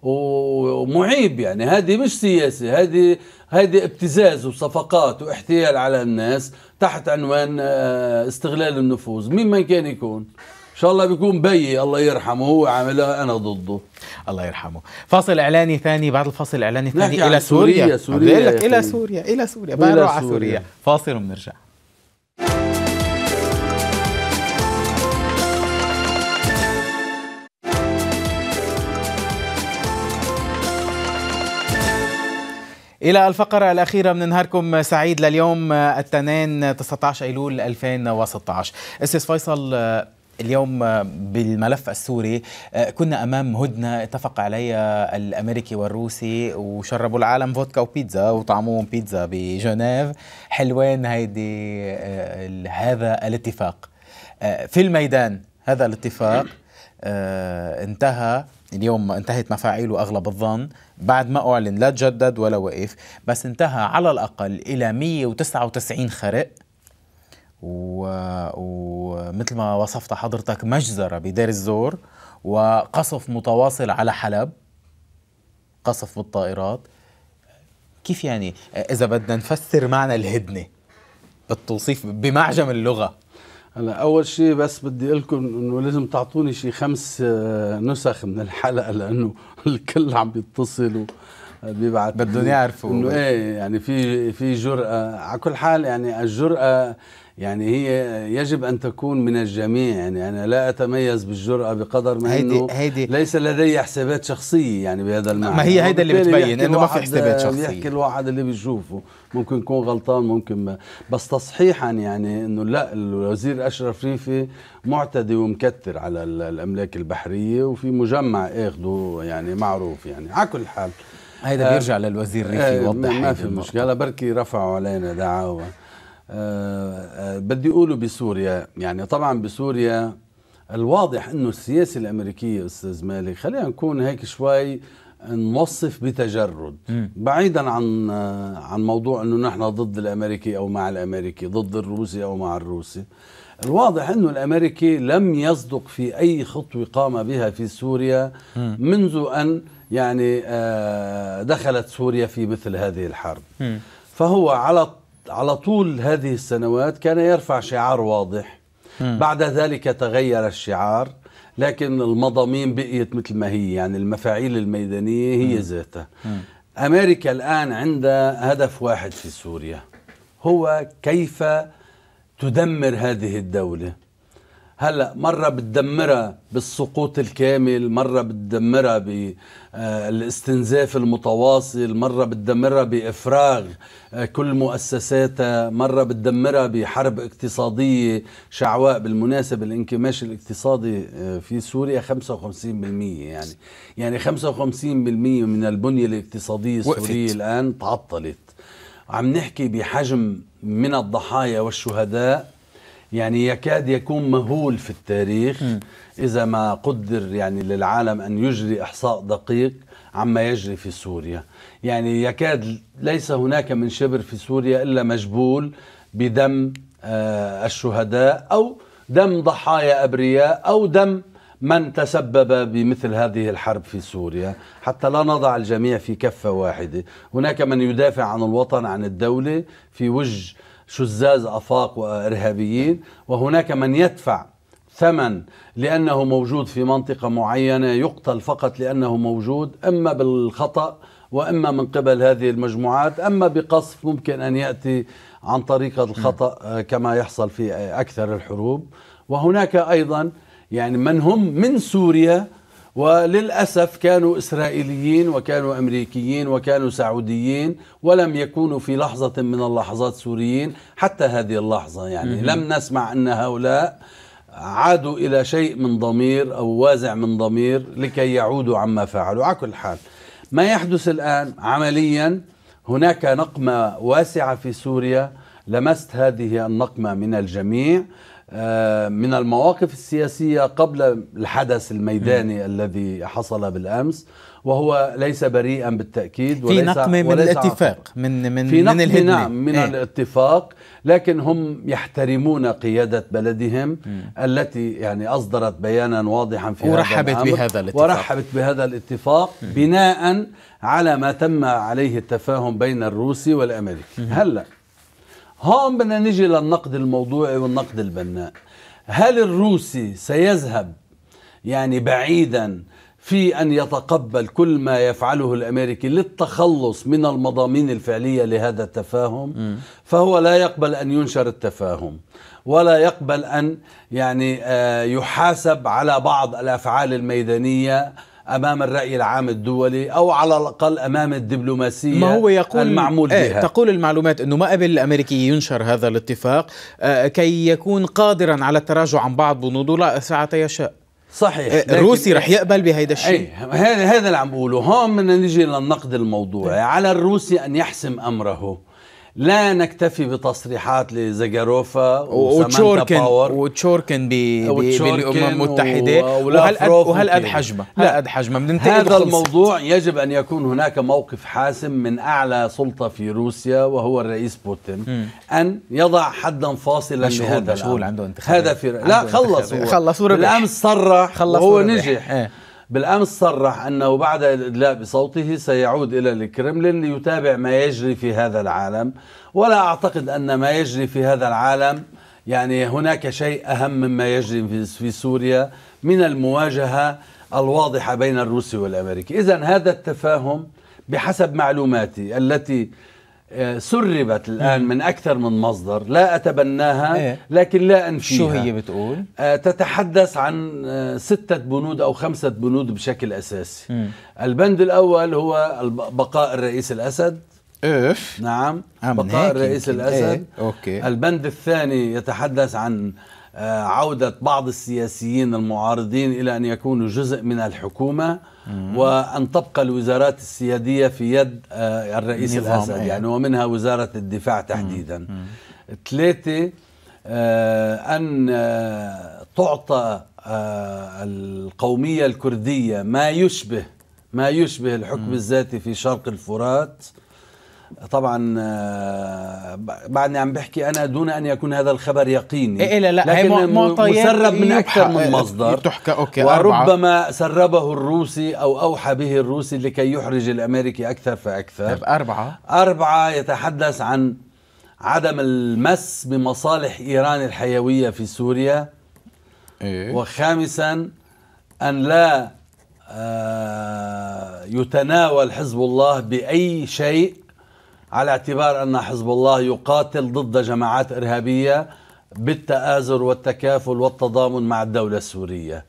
ومعيب يعني هذه مش سياسه هذه هذه ابتزاز وصفقات واحتيال على الناس تحت عنوان آه، استغلال النفوذ مين ما كان يكون شاء الله بيكون بيي الله يرحمه هو عاملها انا ضده الله يرحمه فاصل اعلاني ثاني بعد الفاصل الاعلاني الثاني الى سوريا سوريا, سوريا الى سوريا الى سوريا بقى على سوريا فاصل وبنرجع إلى الفقرة الأخيرة من نهاركم سعيد لليوم آه، التنين 19 أيلول 2016 أستاذ فيصل آه، اليوم بالملف السوري آه، كنا امام هدنه اتفق عليها الامريكي والروسي وشربوا العالم فودكا وبيتزا وطعموهم بيتزا بجنيف حلوين هيدي آه، هذا الاتفاق آه، في الميدان هذا الاتفاق انتهى اليوم انتهت مفاعيله اغلب الظن بعد ما اعلن لا تجدد ولا وقف بس انتهى على الاقل الى 199 خرق ومثل ما وصفت حضرتك مجزرة بدير الزور وقصف متواصل على حلب قصف بالطائرات كيف يعني إذا بدنا نفسر معنى الهدنة بالتوصيف بمعجم اللغة هلا اول شيء بس بدي اقول لكم انه لازم تعطوني شيء خمس آه، نسخ من الحلقه لانه <laughs> الكل عم بيتصل بيبعت بدهم يعرفوا انه ايه يعني في في جرأة على كل حال يعني الجرأة يعني هي يجب ان تكون من الجميع يعني انا لا اتميز بالجرأة بقدر ما هيدي انه هيدي ليس لدي حسابات شخصية يعني بهذا المعنى ما هي هيدا اللي بتبين انه ما في حسابات شخصية بيحكي الواحد اللي بيشوفه ممكن يكون غلطان ممكن ما بس تصحيحا يعني انه لا الوزير اشرف ريفي معتدي ومكتر على الاملاك البحرية وفي مجمع اخده يعني معروف يعني على كل حال آه بيرجع للوزير ريفي يوضح آه، ما في مشكله بركي رفعوا علينا دعاوى آه،, آه بدي اقوله بسوريا يعني طبعا بسوريا الواضح انه السياسه الامريكيه استاذ مالك خلينا نكون هيك شوي نوصف بتجرد م. بعيدا عن آه، عن موضوع انه نحن ضد الامريكي او مع الامريكي ضد الروسي او مع الروسي الواضح انه الامريكي لم يصدق في اي خطوه قام بها في سوريا منذ ان يعني آه، دخلت سوريا في مثل هذه الحرب فهو على على طول هذه السنوات كان يرفع شعار واضح بعد ذلك تغير الشعار لكن المضامين بقيت مثل ما هي يعني المفاعيل الميدانية هي ذاتها أمريكا الآن عندها هدف واحد في سوريا هو كيف تدمر هذه الدولة هلا مرة بتدمرها بالسقوط الكامل مرة بتدمرها بالاستنزاف آه، المتواصل مرة بتدمرها بإفراغ آه، كل مؤسساتها مرة بتدمرها بحرب اقتصادية شعواء بالمناسبة الانكماش الاقتصادي آه، في سوريا 55% يعني يعني 55% من البنية الاقتصادية السورية وقفت. الآن تعطلت عم نحكي بحجم من الضحايا والشهداء يعني يكاد يكون مهول في التاريخ م. إذا ما قدر يعني للعالم أن يجري إحصاء دقيق عما يجري في سوريا يعني يكاد ليس هناك من شبر في سوريا إلا مجبول بدم آه، الشهداء أو دم ضحايا أبرياء أو دم من تسبب بمثل هذه الحرب في سوريا حتى لا نضع الجميع في كفة واحدة هناك من يدافع عن الوطن عن الدولة في وجه شزاز افاق وارهابيين وهناك من يدفع ثمن لانه موجود في منطقه معينه يقتل فقط لانه موجود اما بالخطا واما من قبل هذه المجموعات اما بقصف ممكن ان ياتي عن طريق الخطا نعم. آه، كما يحصل في اكثر الحروب وهناك ايضا يعني من هم من سوريا وللأسف كانوا إسرائيليين وكانوا أمريكيين وكانوا سعوديين ولم يكونوا في لحظة من اللحظات سوريين حتى هذه اللحظة يعني لم نسمع أن هؤلاء عادوا إلى شيء من ضمير أو وازع من ضمير لكي يعودوا عما فعلوا على كل حال ما يحدث الآن عمليا هناك نقمة واسعة في سوريا لمست هذه النقمة من الجميع آه، من المواقف السياسية قبل الحدث الميداني م. الذي حصل بالأمس وهو ليس بريئا بالتأكيد وليس في نقمة من وليس الاتفاق من من في من الهدنة. نعم من إيه؟ الاتفاق لكن هم يحترمون قيادة بلدهم م. التي يعني أصدرت بيانا واضحا في ورحبت هذا بهذا الاتفاق ورحبت بهذا الاتفاق م. بناء على ما تم عليه التفاهم بين الروسي والأمريكي هلأ هون بدنا نجي للنقد الموضوعي والنقد البناء هل الروسي سيذهب يعني بعيدا في أن يتقبل كل ما يفعله الأمريكي للتخلص من المضامين الفعلية لهذا التفاهم م. فهو لا يقبل أن ينشر التفاهم ولا يقبل أن يعني آه، يحاسب على بعض الأفعال الميدانية امام الراي العام الدولي او على الاقل امام الدبلوماسيه ما هو يقول المعمول آه بها تقول المعلومات انه ما قبل الامريكي ينشر هذا الاتفاق آه، كي يكون قادرا على التراجع عن بعض لا ساعه يشاء صحيح الروسي آه، رح يقبل بهيدا الشيء إيه، هذا هذا اللي عم بقوله هون بدنا نيجي للنقد الموضوعي إيه. على الروسي ان يحسم امره لا نكتفي بتصريحات لزاجاروفا وتشوركن وتشوركن بالامم المتحده وهل أد وهل قد حجمه لا قد حجمه هذا بخلص. الموضوع يجب ان يكون هناك موقف حاسم من اعلى سلطه في روسيا وهو الرئيس بوتين م. ان يضع حدا فاصلا لهذا مشغول عنده انتخابات هذا في لا خلصوا خلصوا بالامس صرح خلص وهو نجح ايه. بالأمس صرح أنه بعد الإدلاء بصوته سيعود إلى الكرملين ليتابع ما يجري في هذا العالم ولا أعتقد أن ما يجري في هذا العالم يعني هناك شيء أهم مما يجري في سوريا من المواجهة الواضحة بين الروسي والأمريكي إذا هذا التفاهم بحسب معلوماتي التي آه، سربت الآن من أكثر من مصدر لا أتبناها إيه. لكن لا أنفيها شو هي بتقول؟ آه، تتحدث عن آه، ستة بنود أو خمسة بنود بشكل أساسي البند الأول هو بقاء الرئيس الأسد اف نعم بقاء الرئيس الأسد إيه، أوكي. البند الثاني يتحدث عن عودة بعض السياسيين المعارضين إلى أن يكونوا جزء من الحكومة وأن تبقى الوزارات السيادية في يد آه، الرئيس الأسد إيه. يعني ومنها وزارة الدفاع تحديدا ثلاثة آه، أن آه، تعطى القومية الكردية ما يشبه ما يشبه الحكم الذاتي في شرق الفرات طبعا آه، بعدني عم بحكي انا دون ان يكون هذا الخبر يقيني إيه لا لا لكن طيب، مسرب من اكثر من إيه، مصدر تحكى اوكي وربما أربعة. سربه الروسي او اوحى به الروسي لكي يحرج الامريكي اكثر فاكثر طيب اربعه اربعه يتحدث عن عدم المس بمصالح ايران الحيويه في سوريا إيه؟ وخامسا ان لا آه، يتناول حزب الله باي شيء على اعتبار أن حزب الله يقاتل ضد جماعات إرهابية بالتآزر والتكافل والتضامن مع الدولة السورية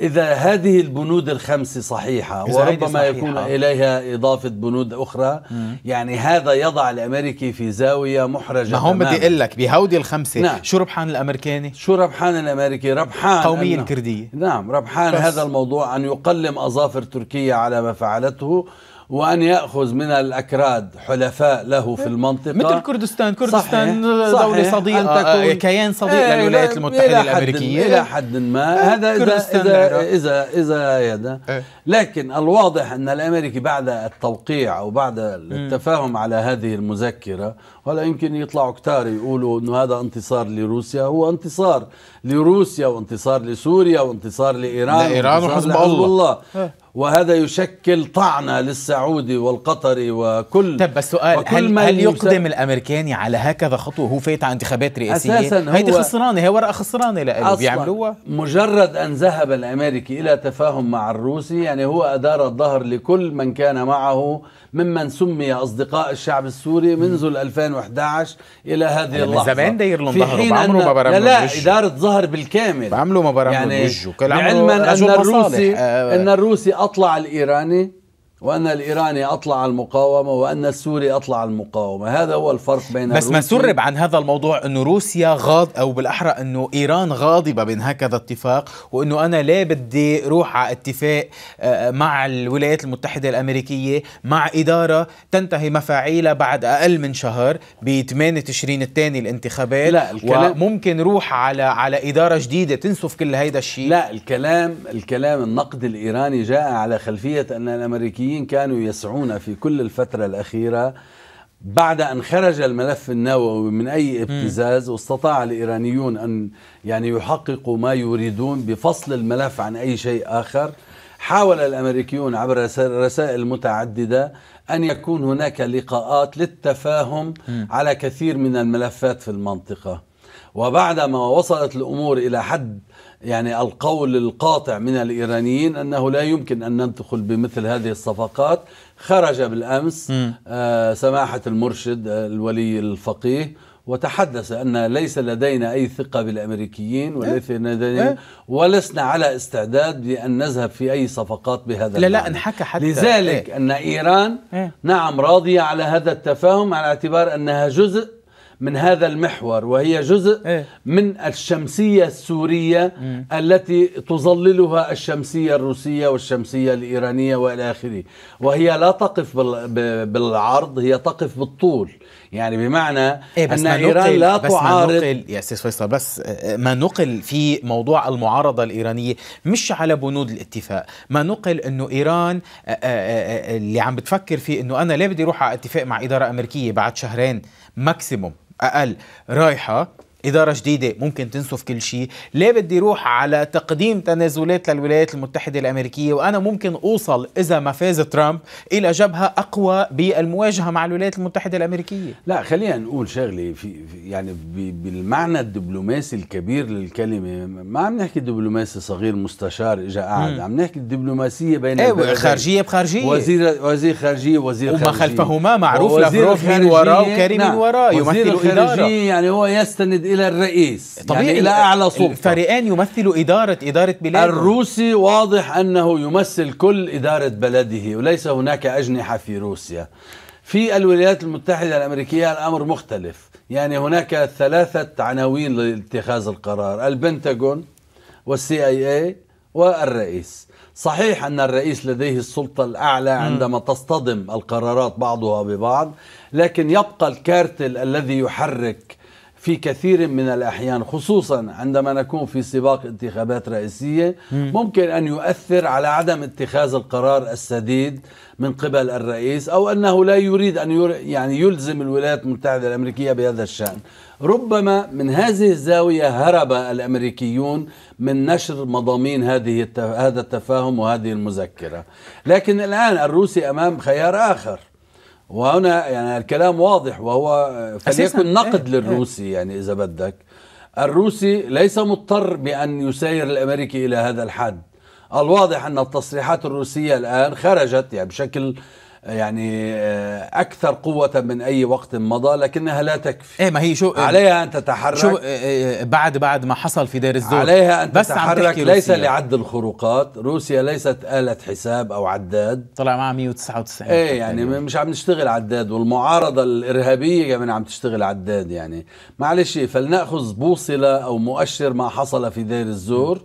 إذا هذه البنود الخمسة صحيحة وربما صحيحة. يكون إليها إضافة بنود أخرى م. يعني هذا يضع الأمريكي في زاوية محرجة ما هم بدي أقول لك بهودي الخمسة نعم. شو ربحان الأمريكاني؟ شو ربحان الأمريكي؟ ربحان قومية الكردية نعم ربحان بس. هذا الموضوع أن يقلم أظافر تركيا على ما فعلته وأن يأخذ من الأكراد حلفاء له في المنطقة مثل كردستان كردستان دولة آه، صديقة أن آه، تكون آه، كيان صديق إيه، للولايات المتحدة إلى الأمريكية إلى حد ما هذا إذا إذا, إذا إذا إذا إيه. لكن الواضح أن الأمريكي بعد التوقيع أو بعد التفاهم على هذه المذكرة ولا يمكن يطلعوا كتار يقولوا أنه هذا انتصار لروسيا هو انتصار لروسيا وانتصار لسوريا وانتصار لإيران لإيران وحزب الله. إيه. وهذا يشكل طعنة للسعودي والقطري وكل طب بس سؤال هل, هل يقدم الامريكاني على هكذا خطوه هو فايت على انتخابات رئاسيه اساسا هيدي خسرانه هي ورقه خسرانه لإله بيعملوها مجرد ان ذهب الامريكي الى تفاهم مع الروسي يعني هو ادار الظهر لكل من كان معه ممن سمي أصدقاء الشعب السوري منذ 2011 إلى هذه يعني اللحظة زمان داير لهم ظهره بعمره ما برمجوش لا لا إدارة ظهر بالكامل بعمله ما برمجوا يعني علما أن الروسي آه. أن الروسي أطلع الإيراني وأن الإيراني أطلع المقاومة وأن السوري أطلع المقاومة هذا هو الفرق بين بس ما سرب عن هذا الموضوع أنه روسيا غاض أو بالأحرى أنه إيران غاضبة من هكذا اتفاق وأنه أنا ليه بدي روح على اتفاق آه، آه، مع الولايات المتحدة الأمريكية مع إدارة تنتهي مفاعيلها بعد أقل من شهر ب 8 تشرين الثاني الانتخابات لا الكلام وممكن روح على على إدارة جديدة تنسف كل هيدا الشيء لا الكلام الكلام النقد الإيراني جاء على خلفية أن الأمريكيين السوريين كانوا يسعون في كل الفترة الأخيرة بعد أن خرج الملف النووي من أي ابتزاز واستطاع الإيرانيون أن يعني يحققوا ما يريدون بفصل الملف عن أي شيء آخر حاول الامريكيون عبر رسائل متعدده ان يكون هناك لقاءات للتفاهم على كثير من الملفات في المنطقه وبعدما وصلت الأمور إلى حد يعني القول القاطع من الإيرانيين أنه لا يمكن أن ندخل بمثل هذه الصفقات خرج بالأمس آه سماحة المرشد آه، الولي الفقيه وتحدث أن ليس لدينا أي ثقة بالأمريكيين وليس إيه؟ لدينا إيه؟ ولسنا على استعداد لأن نذهب في أي صفقات بهذا لا لا انحكى حتى لذلك إيه؟ أن إيران إيه؟ نعم راضية على هذا التفاهم على اعتبار أنها جزء من هذا المحور وهي جزء إيه؟ من الشمسية السورية مم. التي تظللها الشمسية الروسية والشمسية الإيرانية وإلى آخره وهي لا تقف بالعرض هي تقف بالطول يعني بمعنى إيه بس أن ما إيران لا بس تعارض ما نقل يا أستاذ فيصل بس ما نقل في موضوع المعارضة الإيرانية مش على بنود الاتفاق ما نقل أنه إيران آه، آه، آه، اللي عم بتفكر فيه أنه أنا ليه بدي أروح على اتفاق مع إدارة أمريكية بعد شهرين ماكسيموم اقل رايحه إدارة جديدة ممكن تنسف كل شيء ليه بدي روح على تقديم تنازلات للولايات المتحدة الأمريكية وأنا ممكن أوصل إذا ما فاز ترامب إلى جبهة أقوى بالمواجهة مع الولايات المتحدة الأمريكية لا خلينا نقول شغلة في يعني بالمعنى الدبلوماسي الكبير للكلمة ما عم نحكي دبلوماسي صغير مستشار إجا قاعد عم نحكي الدبلوماسية بين ايه خارجية بخارجية وزير وزير خارجية وزير وما خلفهما معروف لافروف من وراه وكريم نعم. من وراه يمثل وزير الخارجية يعني هو يستند الى الرئيس طبيعي يعني الى اعلى سلطه الفريقان يمثلوا اداره اداره بلاده الروسي واضح انه يمثل كل اداره بلده وليس هناك اجنحه في روسيا في الولايات المتحده الامريكيه الامر مختلف يعني هناك ثلاثه عناوين لاتخاذ القرار البنتاغون والسي اي اي والرئيس صحيح أن الرئيس لديه السلطة الأعلى عندما تصطدم القرارات بعضها ببعض لكن يبقى الكارتل الذي يحرك في كثير من الأحيان خصوصا عندما نكون في سباق انتخابات رئيسية ممكن أن يؤثر على عدم اتخاذ القرار السديد من قبل الرئيس أو أنه لا يريد أن يعني يلزم الولايات المتحدة الأمريكية بهذا الشأن ربما من هذه الزاوية هرب الأمريكيون من نشر مضامين هذه هذا التفاهم وهذه المذكرة لكن الآن الروسي أمام خيار آخر وهنا يعني الكلام واضح وهو فليكن نقد إيه، إيه. للروسي يعني إذا بدك الروسي ليس مضطر بأن يساير الأمريكي إلى هذا الحد الواضح أن التصريحات الروسية الآن خرجت يعني بشكل يعني آه، اكثر قوه من اي وقت مضى لكنها لا تكفي ايه ما هي شو عليها ان تتحرك شو إيه، إيه، بعد بعد ما حصل في دير الزور عليها ان بس تتحرك ليس لعد الخروقات روسيا ليست آلة حساب او عداد طلع معها 199 ايه يعني مش عم نشتغل عداد والمعارضه الارهابيه كمان عم تشتغل عداد يعني معلش فلناخذ بوصله او مؤشر ما حصل في دير الزور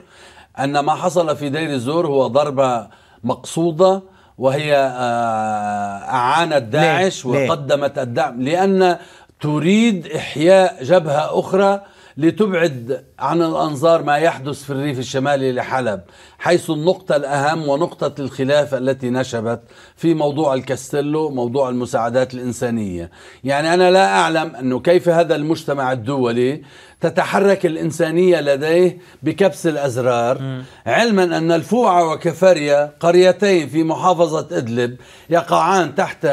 ان ما حصل في دير الزور هو ضربه مقصوده وهي آه، أعانت داعش ليه؟ وقدمت الدعم لأن تريد إحياء جبهة أخرى لتبعد عن الأنظار ما يحدث في الريف الشمالي لحلب حيث النقطة الأهم ونقطة الخلاف التي نشبت في موضوع الكاستيلو موضوع المساعدات الإنسانية يعني أنا لا أعلم أنه كيف هذا المجتمع الدولي تتحرك الإنسانية لديه بكبس الأزرار م. علما أن الفوعة وكفرية قريتين في محافظة إدلب يقعان تحت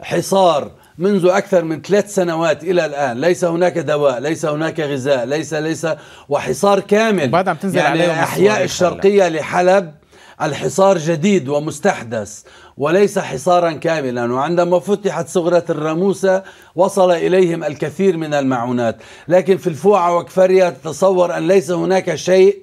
حصار منذ أكثر من ثلاث سنوات إلى الآن ليس هناك دواء ليس هناك غذاء ليس ليس وحصار كامل بعد عم تنزل يعني أحياء الشرقية لحلب الحصار جديد ومستحدث وليس حصارا كاملا وعندما فتحت صغرة الرموسة وصل إليهم الكثير من المعونات لكن في الفوعة وكفرية تتصور أن ليس هناك شيء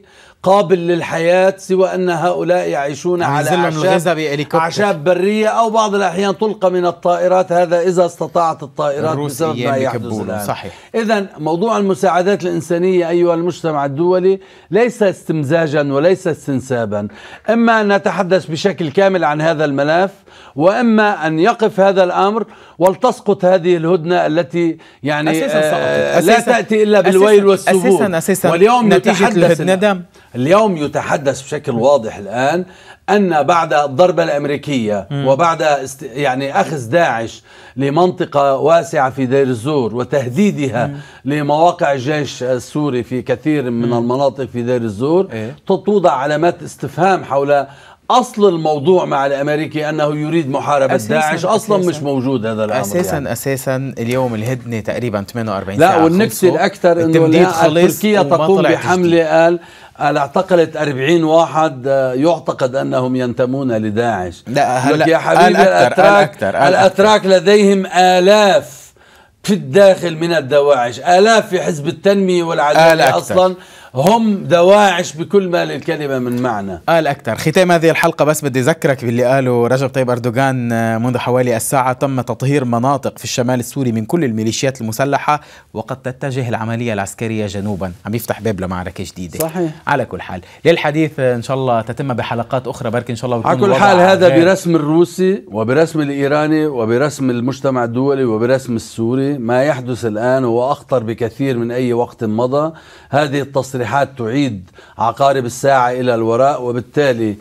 قابل للحياة سوى أن هؤلاء يعيشون يعني على أعشاب, أعشاب برية أو بعض الأحيان تلقى من الطائرات هذا إذا استطاعت الطائرات بسبب ما يحدث صحيح إذا موضوع المساعدات الإنسانية أيها المجتمع الدولي ليس استمزاجا وليس استنسابا إما أن نتحدث بشكل كامل عن هذا الملف وإما أن يقف هذا الأمر ولتسقط هذه الهدنة التي يعني أساساً آه لا تأتي إلا بالويل والسبوع واليوم نتيجة الهدنة اليوم يتحدث بشكل واضح الآن أن بعد الضربة الأمريكية م. وبعد است... يعني أخذ داعش لمنطقة واسعة في دير الزور وتهديدها م. لمواقع الجيش السوري في كثير من م. المناطق في دير الزور إيه؟ توضع علامات استفهام حول اصل الموضوع مع الامريكي انه يريد محاربه أساساً داعش اصلا أساساً مش موجود هذا الامر اساسا يعني. اساسا اليوم الهدنه تقريبا 48 لا ساعه لا والنكسه الاكثر انه تركيا تقوم بحمله قال اعتقلت 40 واحد آه، يعتقد انهم ينتمون لداعش لا هلا يا حبيبي الاتراك أكتر الاتراك لديهم الاف في الداخل من الدواعش الاف في حزب التنميه والعداله اصلا هم دواعش بكل ما للكلمة من معنى قال أكثر ختام هذه الحلقة بس بدي أذكرك باللي قاله رجب طيب أردوغان آه، منذ حوالي الساعة تم تطهير مناطق في الشمال السوري من كل الميليشيات المسلحة وقد تتجه العملية العسكرية جنوبا عم يفتح باب لمعركة جديدة صحيح على كل حال للحديث آه، إن شاء الله تتم بحلقات أخرى بركي إن شاء الله على كل حال هذا غير. برسم الروسي وبرسم الإيراني وبرسم المجتمع الدولي وبرسم السوري ما يحدث الآن هو أخطر بكثير من أي وقت مضى هذه التصريحات التصريحات تعيد عقارب الساعة إلى الوراء وبالتالي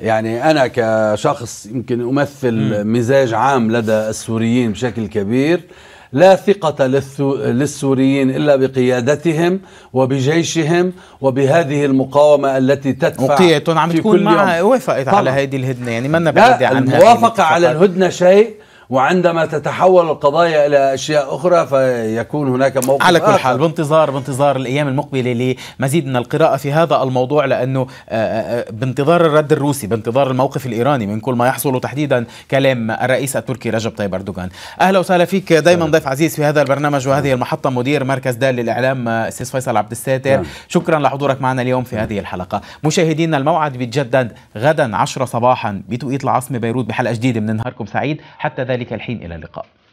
يعني أنا كشخص يمكن أمثل مزاج عام لدى السوريين بشكل كبير لا ثقة للسوريين إلا بقيادتهم وبجيشهم وبهذه المقاومة التي تدفع وقيتهم عم تكون معها وافقت على هذه الهدنة يعني منا بعيدة عنها الموافقة على الهدنة شيء وعندما تتحول القضايا الى اشياء اخرى فيكون هناك موقف على كل حال بانتظار بانتظار الايام المقبله لمزيد من القراءه في هذا الموضوع لانه آه، آه، آه، بانتظار الرد الروسي بانتظار الموقف الايراني من كل ما يحصل تحديدا كلام الرئيس التركي رجب طيب اردوغان اهلا وسهلا فيك دائما ضيف عزيز في هذا البرنامج وهذه المحطه مدير مركز دال للاعلام استاذ فيصل عبد الساتر نعم. شكرا لحضورك معنا اليوم في هذه الحلقه مشاهدينا الموعد بيتجدد غدا 10 صباحا بتوقيت العاصمه بيروت بحلقه جديده من نهاركم سعيد حتى ذلك ذلك الحين إلى اللقاء